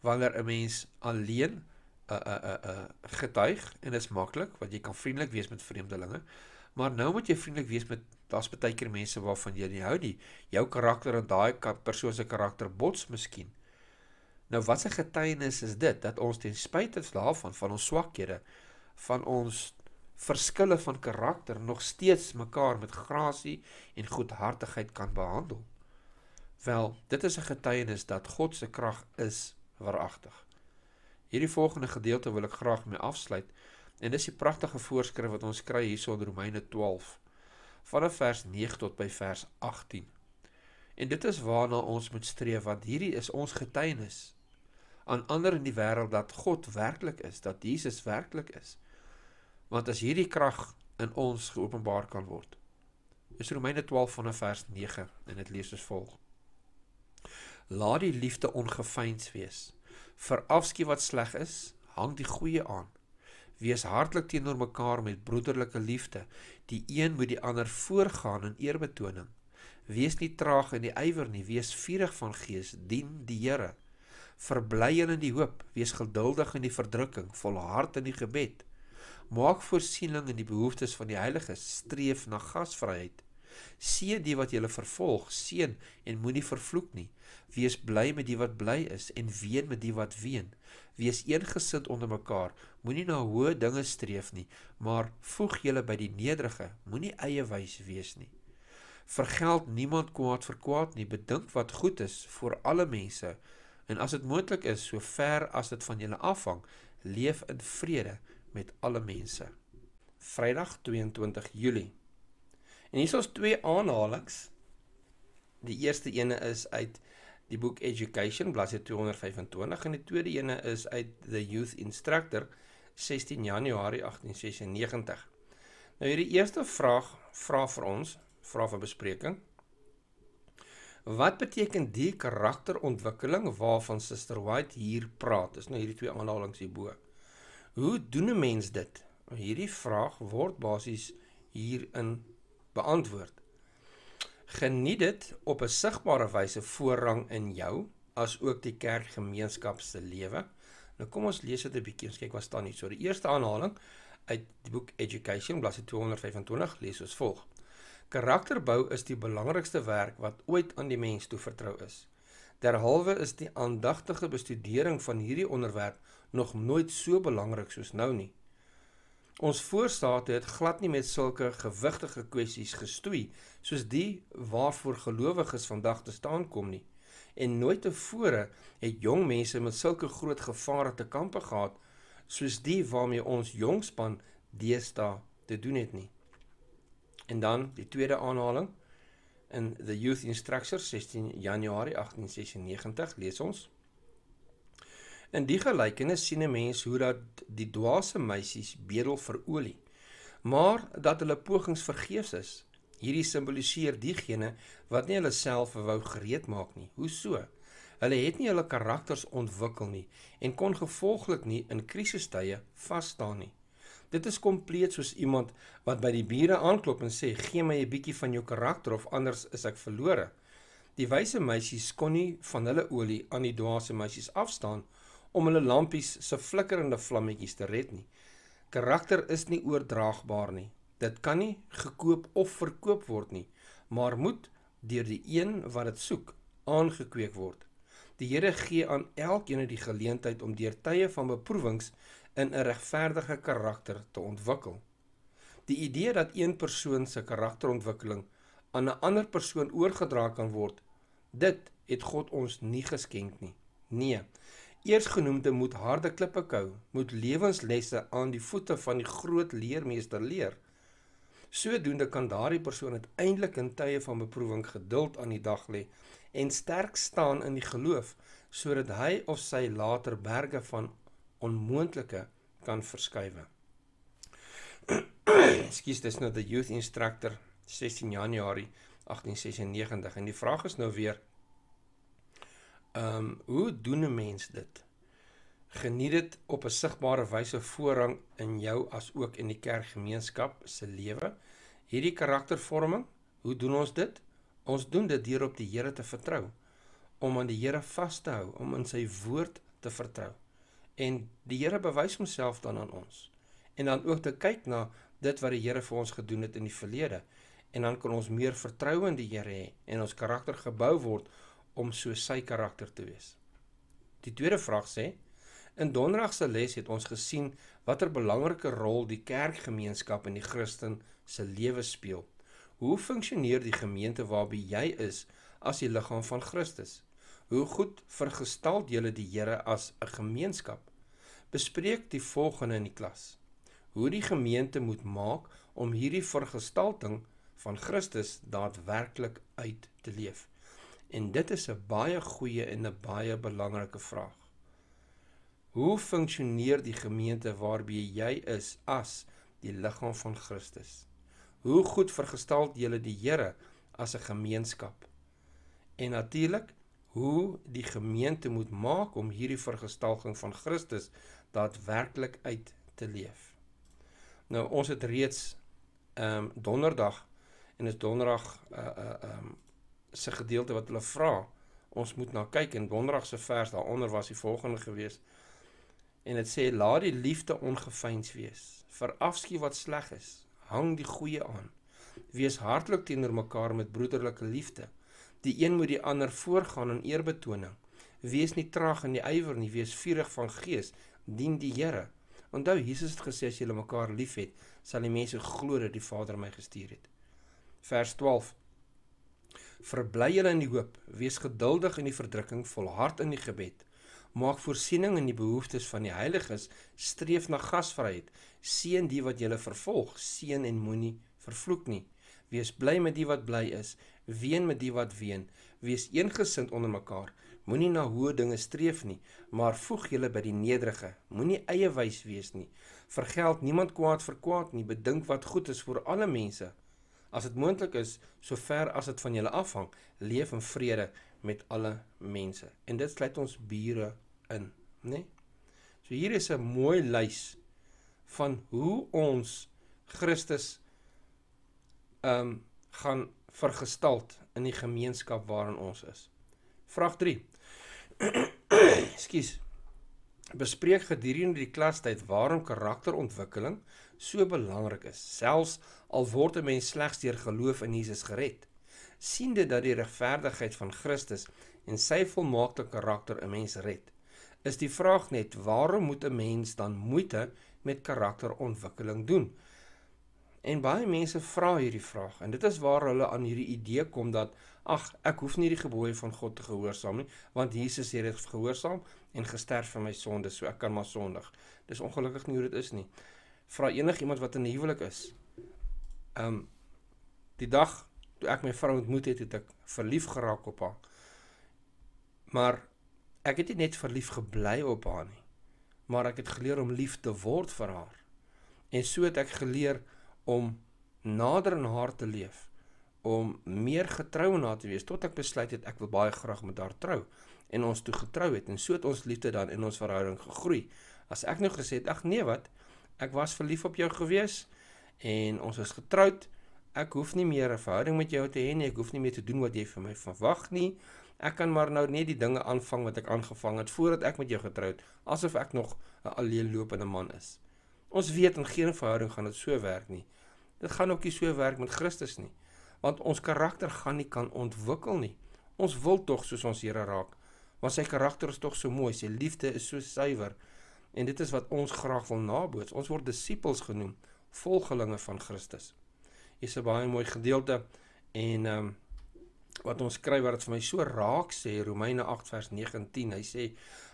wanneer 'n mens alleen 'n 'n 'n 'n getuig en dit is maklik want jy kan vriendelik wees met vreemdelinge. Maar nou moet jy vriendelik wees met daar's baie keer mense waarvan jy nie hou nie. Jou karakter en daai persoon se karakter bots miskien. Nou wat 'n getuienis is dit dat ons ten spyte daarvan van ons swakhede, van ons verskille van karakter nog steeds mekaar met grasie en goedhartigheid kan behandel. Wel, dit is 'n getuienis dat God se krag is waaragtig. Hierdie volgende gedeelte wil ek graag mee afsluit en dis die pragtige voorskrif wat ons kry hierso in Romeine 12 vanaf vers 9 tot by vers 18. En dit is waarna ons moet streef want hierdie is ons getuienis aan ander in die wêreld dat God werklik is, dat Jesus werklik is. Want as hierdie krag in ons geopenbaar kan word. Is Romeine 12 vanaf vers 9 en dit lees soos volg. Laat die liefde ongeveins wees. Verafskiet wat sleg is, hang die goeie aan. Wees hartlik teenoor mekaar met broederlike liefde. Die een moet die ander voorgaan in eerbetoning. Wees nie traag in die ywer nie, wees vurig van gees, dien die Here. Verbly in die hoop, wees geduldig in die verdrukking, volhard in die gebed. Maak voorsiening in die behoeftes van die heiliges, streef na gasvryheid. Seën die wat julle vervolg, seën en moenie vervloek nie. Wees bly met die wat bly is en ween met die wat ween. Wees eengesind onder mekaar, moenie na hoë dinge streef nie, maar voeg julle by die nederige, moenie eie wys wees nie. Vergeld niemand kwaad vir kwaad nie, bedink wat goed is vir alle mense en as dit moontlik is so ver as dit van julle afhang leef in vrede met alle mense Vrydag 22 Julie En hier is ons twee aanhalings Die eerste ene is uit die boek Education bladsy 225 en die tweede ene is uit The Youth Instructor 16 Januarie 1896 Nou hierdie eerste vraag vra vir ons vra vir bespreking Wat beteken die karakterontwikkeling waarvan Sister White hier praat? Dis nou hierdie twee aanhalings hierbo. Hoe doen 'n mens dit? Nou, hierdie vraag word basies hierin beantwoord. Geniet dit op 'n sigbare wyse voorrang in jou as ook die kerkgemeenskap se lewe. Nou kom ons lees dit 'n bietjie. Ons kyk wat staan hier. So die eerste aanhaling uit die boek Education bladsy 225 lees ons volgende. Karakterbou is die belangrikste werk wat ooit aan die mens toe vertrou is. Derhalwe is die aandagtige bestudering van hierdie onderwerp nog nooit so belangrik soos nou nie. Ons voorstaat het glad nie met sulke gewigtige kwessies gestoei soos die waarvoor gelowiges vandag te staan kom nie. En nooit tevore het jong mense met sulke groot gevare te kampe gehad soos die waarmee ons jongspan deesdae te doen het nie. En dan die tweede aanhaling in the Youth Instructor 16 Januarie 1896 lees ons. In die gelykenis sien 'n mens hoe dat die dwaase meisies bedel vir olie, maar dat hulle pogings vergeefs is. Hierdie simboliseer diegene wat nie hulle self wou gereed maak nie. Hoe so? Hulle het nie hulle karakters ontwikkel nie en kon gevolglik nie in krisistye vas staan nie. Dit is kompleet soos iemand wat by die bure aanklop en sê: "Gee my 'n bietjie van jou karakter of anders is ek verlore." Die wyse meisies kon nie van hulle olie aan die dwaase meisies afstaan om hulle lampies se flikkerende vlammetjies te red nie. Karakter is nie oordraagbaar nie. Dit kan nie gekoop of verkoop word nie, maar moet deur die een wat dit soek aangekweek word. Die Here gee aan elkeen die geleentheid om deur tye van beproewings in 'n regverdige karakter te ontwikkel. Die idee dat een persoon se karakterontwikkeling aan 'n ander persoon oorgedra kan word, dit het God ons nie geskenk nie. Nee. Eersgenoemde moet harde klippe kou, moet lewenslesse aan die voete van die groot leermeester leer. Sodoende kan daardie persoon uiteindelik in tye van beproewing geduld aan die dag lê en sterk staan in die geloof sodat hy of sy later berge van onmoontlike kan verskuif. Ekskuus, dis nou the youth instructor 16 Januarie 1896 en die vraag is nou weer ehm um, hoe doen 'n mens dit? Geniet dit op 'n sigbare wyse voorrang in jou as ook in die kerkgemeenskap se lewe? Hierdie karaktervorming, hoe doen ons dit? Ons doen dit deur op die Here te vertrou, om aan die Here vas te hou, om in sy woord te vertrou en die Here bewys homself dan aan ons. En dan ook te kyk na dit wat die Here vir ons gedoen het in die verlede en dan kan ons meer vertroue in die Here hê en ons karakter gebou word om so sy karakter te wees. Die tweede vraag sê: In Donderdag se les het ons gesien watter belangrike rol die kerkgemeenskap in die Christen se lewe speel. Hoe funksioneer die gemeente waarby jy is as die liggaam van Christus? hoe goed vergestel julle die Here as 'n gemeenskap. Bespreek die volgende in die klas. Hoe die gemeente moet maak om hierdie vergestalting van Christus daadwerklik uit te leef. En dit is 'n baie goeie en 'n baie belangrike vraag. Hoe funksioneer die gemeente waarby jy is as die liggaam van Christus? Hoe goed vergestel jy die Here as 'n gemeenskap? En natuurlik, hoe die gemeente moet maak om hierdie vergestalging van Christus daadwerklik uit te leef. Nou ons het reeds ehm um, donderdag en is donderdag 'n uh, eh, 'n uh, eh, ehm um, se gedeelte wat hulle vra. Ons moet na kyk en donderdag se vers daaronder was die volgende gewees en dit sê laat die liefde ongefeins wees. Verafskiet wat sleg is. Hang die goeie aan. Wees hartlik teenoor mekaar met broederlike liefde. Die een moet die ander voorgaan in eerbetoning. Wees nie traag in die ywer nie, wees vurig van gees, dien die Here. Onthou Jesus het gesê as julle mekaar liefhet, sal die mense glo dat die Vader my gestuur het. Vers 12. Verbly julle in die hoop, wees geduldig in die verdrukking, volhard in die gebed. Maak voorsiening in die behoeftes van die heiliges, streef na gasvryheid. Seën die wat julle vervolg, seën en moenie vervloek nie. Wees bly met die wat bly is ween met die wat ween, wees eengesind onder mekaar, moenie na hoë dinge streef nie, maar voeg julle by die nederige, moenie eie wys wees nie, vergeld niemand kwaad vir kwaad nie, bedink wat goed is vir alle mense. As dit moontlik is, sover as dit van julle afhang, leef in vrede met alle mense. En dit sluit ons bure in, né? Nee? So hier is 'n mooi lys van hoe ons Christus ehm um, gaan vergestald in die gemeenskap waarin ons is. Vraag 3. Ekskuus. Bespreek gedurende die klastyd waarom karakterontwikkeling so belangrik is, selfs al word 'n mens slegs deur geloof in Jesus gered. sien dit dat die regverdigheid van Christus en sy volmaakte karakter 'n mens red. Is die vraag net waarom moet 'n mens dan moeite met karakterontwikkeling doen? En baie mense vra hierdie vraag en dit is waar hulle aan hierdie idee kom dat ag ek hoef nie die gebooie van God te gehoorsaam nie want Jesus het dit gehoorsaam en gesterf vir my sondes so ek kan maar sondig. Dis ongelukkig nie hoe dit is nie. Vra enigiemand wat in 'n huwelik is. Ehm um, die dag toe ek my vrou ontmoet het, het ek verlief geraak op haar. Maar ek het nie net verlief gebly op haar nie, maar ek het geleer om lief te word vir haar. En so het ek geleer om nader aan haar te leef, om meer getrou aan haar te wees tot ek besluit het ek wil baie graag met haar trou en ons toe getrou het en so het ons liefde dan in ons verhouding gegroei. As ek nou gesê het ag nee wat, ek was verlief op jou gewees en ons is getroud, ek hoef nie meer 'n verhouding met jou te hê nie, ek hoef nie meer te doen wat jy vir my verwag nie. Ek kan maar nou net die dinge aanvang wat ek aangevang het voordat ek met jou getroud, asof ek nog 'n alleenlopende man is. Ons weet in geen verhouding gaan dit so werk nie. Dit gaan ook nie so werk met Christus nie, want ons karakter gaan nie kan ontwikkel nie. Ons wil tog soos ons Here raak, want sy karakter is tog so mooi, sy liefde is so suiwer. En dit is wat ons graag wil naboots. Ons word disippels genoem, volgelinge van Christus. Dis 'n baie mooi gedeelte en ehm um, wat ons skryf wat dit vir my so raak sê Romeine 8 vers 19. Hy sê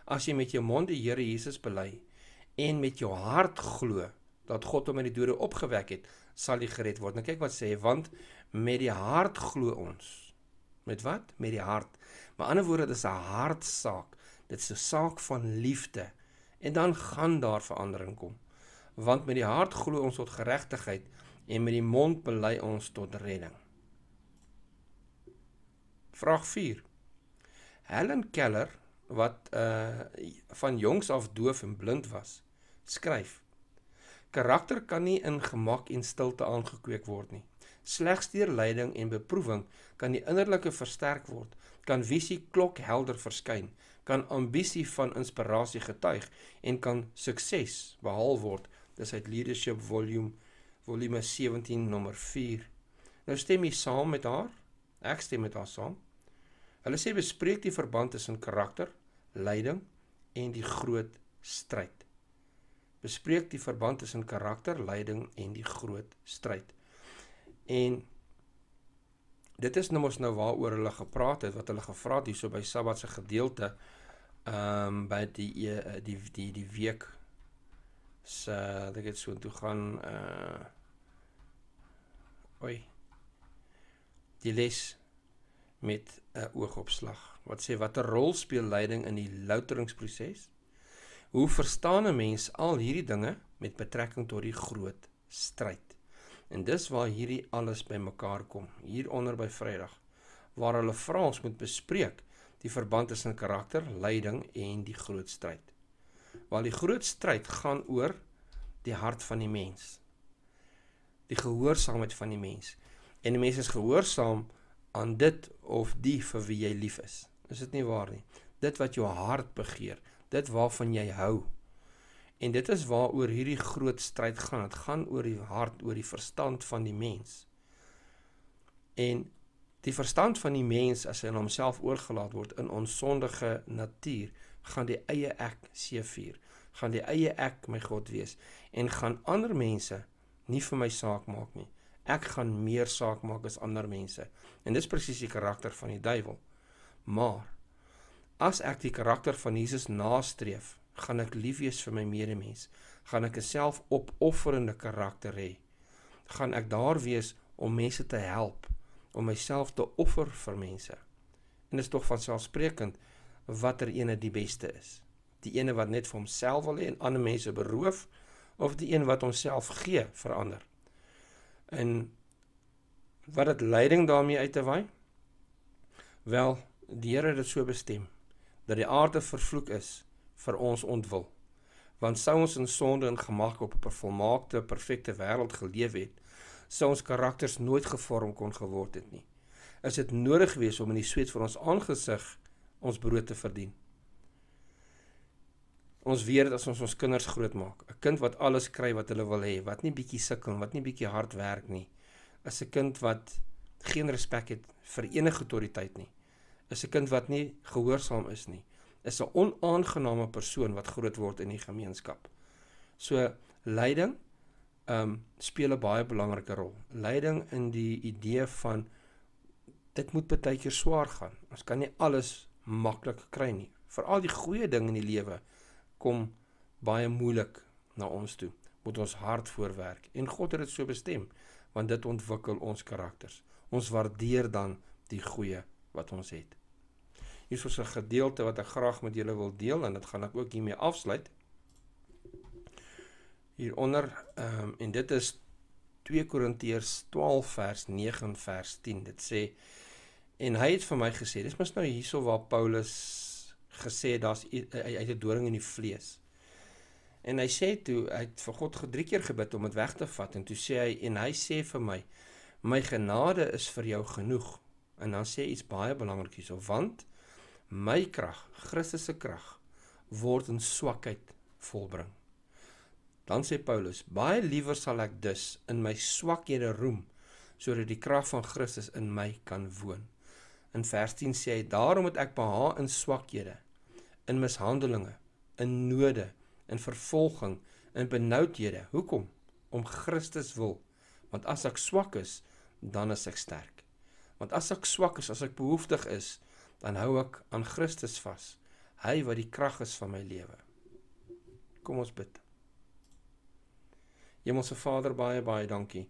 as jy met jou mond die Here Jesus bely en met jou hart glo dat God hom uit die dode opgewek het, sal jy gered word. Nou kyk wat sê hy, want met die hart glo ons. Met wat? Met die hart. Maar ander woorde, dit is 'n hartsaak. Dit is 'n saak van liefde. En dan gaan daar verandering kom. Want met die hart glo ons tot geregtigheid en met die mond bely ons tot redding. Vraag 4. Helen Keller wat uh van jongs af doof en blind was, skryf: Karakter kan nie in gemak en stilte aangekweek word nie. Slegs deur lyding en beproewing kan die innerlike versterk word, kan visie klokhelder verskyn, kan ambisie van inspirasie getuig en kan sukses behaal word. Dis uit Leadership Volume Volume 17 nommer 4. Nou stem jy saam met haar? Ek stem met haar saam. Hulle sê bespreek die verband tussen karakter, lyding en die groot stryd. Bespreek die verband tussen karakter, lyding en die groot stryd. En dit is nou mos nou waaroor hulle gepraat het, wat hulle gevra het hierso by Sabbat se gedeelte ehm um, by die die eh, die die, die week se so, dit het so toe gaan uh eh, oi die les met 'n uh, eh, oogopslag wat sê watter rol speel leiding in die louteringsproses? Hoe verstaan 'n mens al hierdie dinge met betrekking tot die groot stryd? En dis waar hierdie alles bymekaar kom, hieronder by Vrydag, waar hulle vra ons moet bespreek die verband tussen karakter, leiding en die groot stryd. Waar die groot stryd gaan oor die hart van die mens. Die gehoorsaamheid van die mens. En die mens is gehoorsaam aan dit of die vir wie jy lief is. Is dit nie waar nie? Dit wat jou hart begeer, dit waarvan jy hou. En dit is waaroor hierdie groot stryd gaan. Dit gaan oor die hart, oor die verstand van die mens. En die verstand van die mens as hy aan homself oorgelaat word in ons sondige natuur, gaan die eie ek seefuur, gaan die eie ek my god wees en gaan ander mense nie vir my saak maak nie. Ek gaan meer saak maak as ander mense. En dis presies die karakter van die duiwel. Maar as ek die karakter van Jesus nastreef, gaan ek lief wees vir my medemens, gaan ek 'n selfopofferende karakter hê. Gaan ek daar wees om mense te help, om myself te offer vir mense. En dit is tog van selfsprekend watter eene die beste is. Die eene wat net vir homself wil hê en ander mense beroof of die een wat homself gee vir ander. En wat dit leiding daarmee uit te wy? Wel, die Here het dit so bestem dat die aarde vervloek is vir ons ontwil. Want sou ons in sonde en gemak op 'n volmaakte, perfekte wêreld geleef het, sou ons karakters nooit gevorm kon geword het nie. Is dit nodig geweest om in die sweet van ons aangesig ons brood te verdien? Ons weet dat as ons ons kinders grootmaak, 'n kind wat alles kry wat hulle wil hê, wat nie bietjie sukkel, wat nie bietjie hard werk nie, is 'n kind wat geen respek het vir enige autoriteit nie is 'n kind wat nie gehoorsaam is nie, is 'n onaangename persoon wat groot word in die gemeenskap. So leiding ehm um, speel 'n baie belangrike rol. Leiding in die idee van dit moet baie keer swaar gaan. Ons kan nie alles maklik kry nie. Veral die goeie ding in die lewe kom baie moeilik na ons toe. Moet ons hard voorwerk en God het dit so bestem want dit ontwikkel ons karakters. Ons waardeer dan die goeie wat ons het. Hier is 'n gedeelte wat ek graag met julle wil deel en dit gaan ek ook hiermee afsluit. Hieronder ehm um, en dit is 2 Korintiërs 12 vers 9 en vers 10. Dit sê en hy het vir my gesê, dis mos nou hierso waar Paulus gesê daar's hy het 'n doring in die vlees. En hy sê toe hy het vir God gedrie keer gebid om dit weg te vat en toe sê hy en hy sê vir my my genade is vir jou genoeg. En dan sê hy iets baie belangrik hierso want my krag, Christus se krag word in swakheid volbring. Dan sê Paulus: "Baie liewer sal ek dus in my swakhede roem, sodat die krag van Christus in my kan woon." In vers 10 sê hy: "Daarom het ek beha in swakhede, in mishandelinge, in node, in vervolging, in benoudhede." Hoekom? Om Christus wil. Want as ek swak is, dan is ek sterk. Want as ek swak is, as ek behoeftig is, dan hou ek aan Christus vas, hy wat die krag is van my lewe. Kom ons bid. Hemelse Vader, baie baie dankie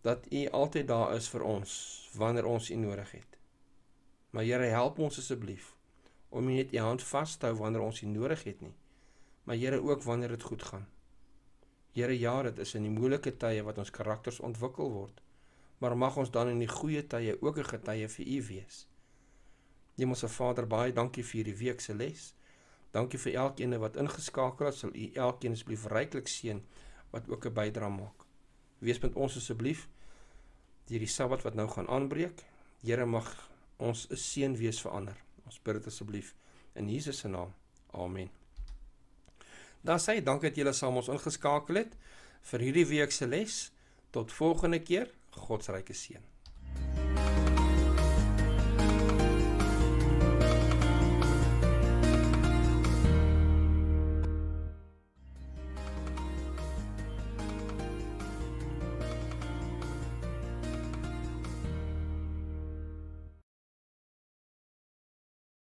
dat U altyd daar is vir ons wanneer ons U nodig het. Maar Here, help ons asseblief om U net U hand vas te hou wanneer ons U nodig het nie, maar Here ook wanneer dit goed gaan. Here, ja, dit is in die moeilike tye wat ons karakters ontwikkel word, maar mag ons dan in die goeie tye ook 'n getuie vir U wees. Hemelse Vader, baie dankie vir hierdie week se les. Dankie vir elkeen wat ingeskakel het. Sal U elkeen asseblief ryklik seën wat ook 'n bydra maak. Wees met ons asseblief hierdie Sabbat wat nou gaan aanbreek. Here mag ons 'n seën wees vir ander. Ons bid dit asseblief in Jesus se naam. Amen. Dan sê dankie dat julle saam ons ingeskakel het vir hierdie week se les. Tot volgende keer. God se ryke seën.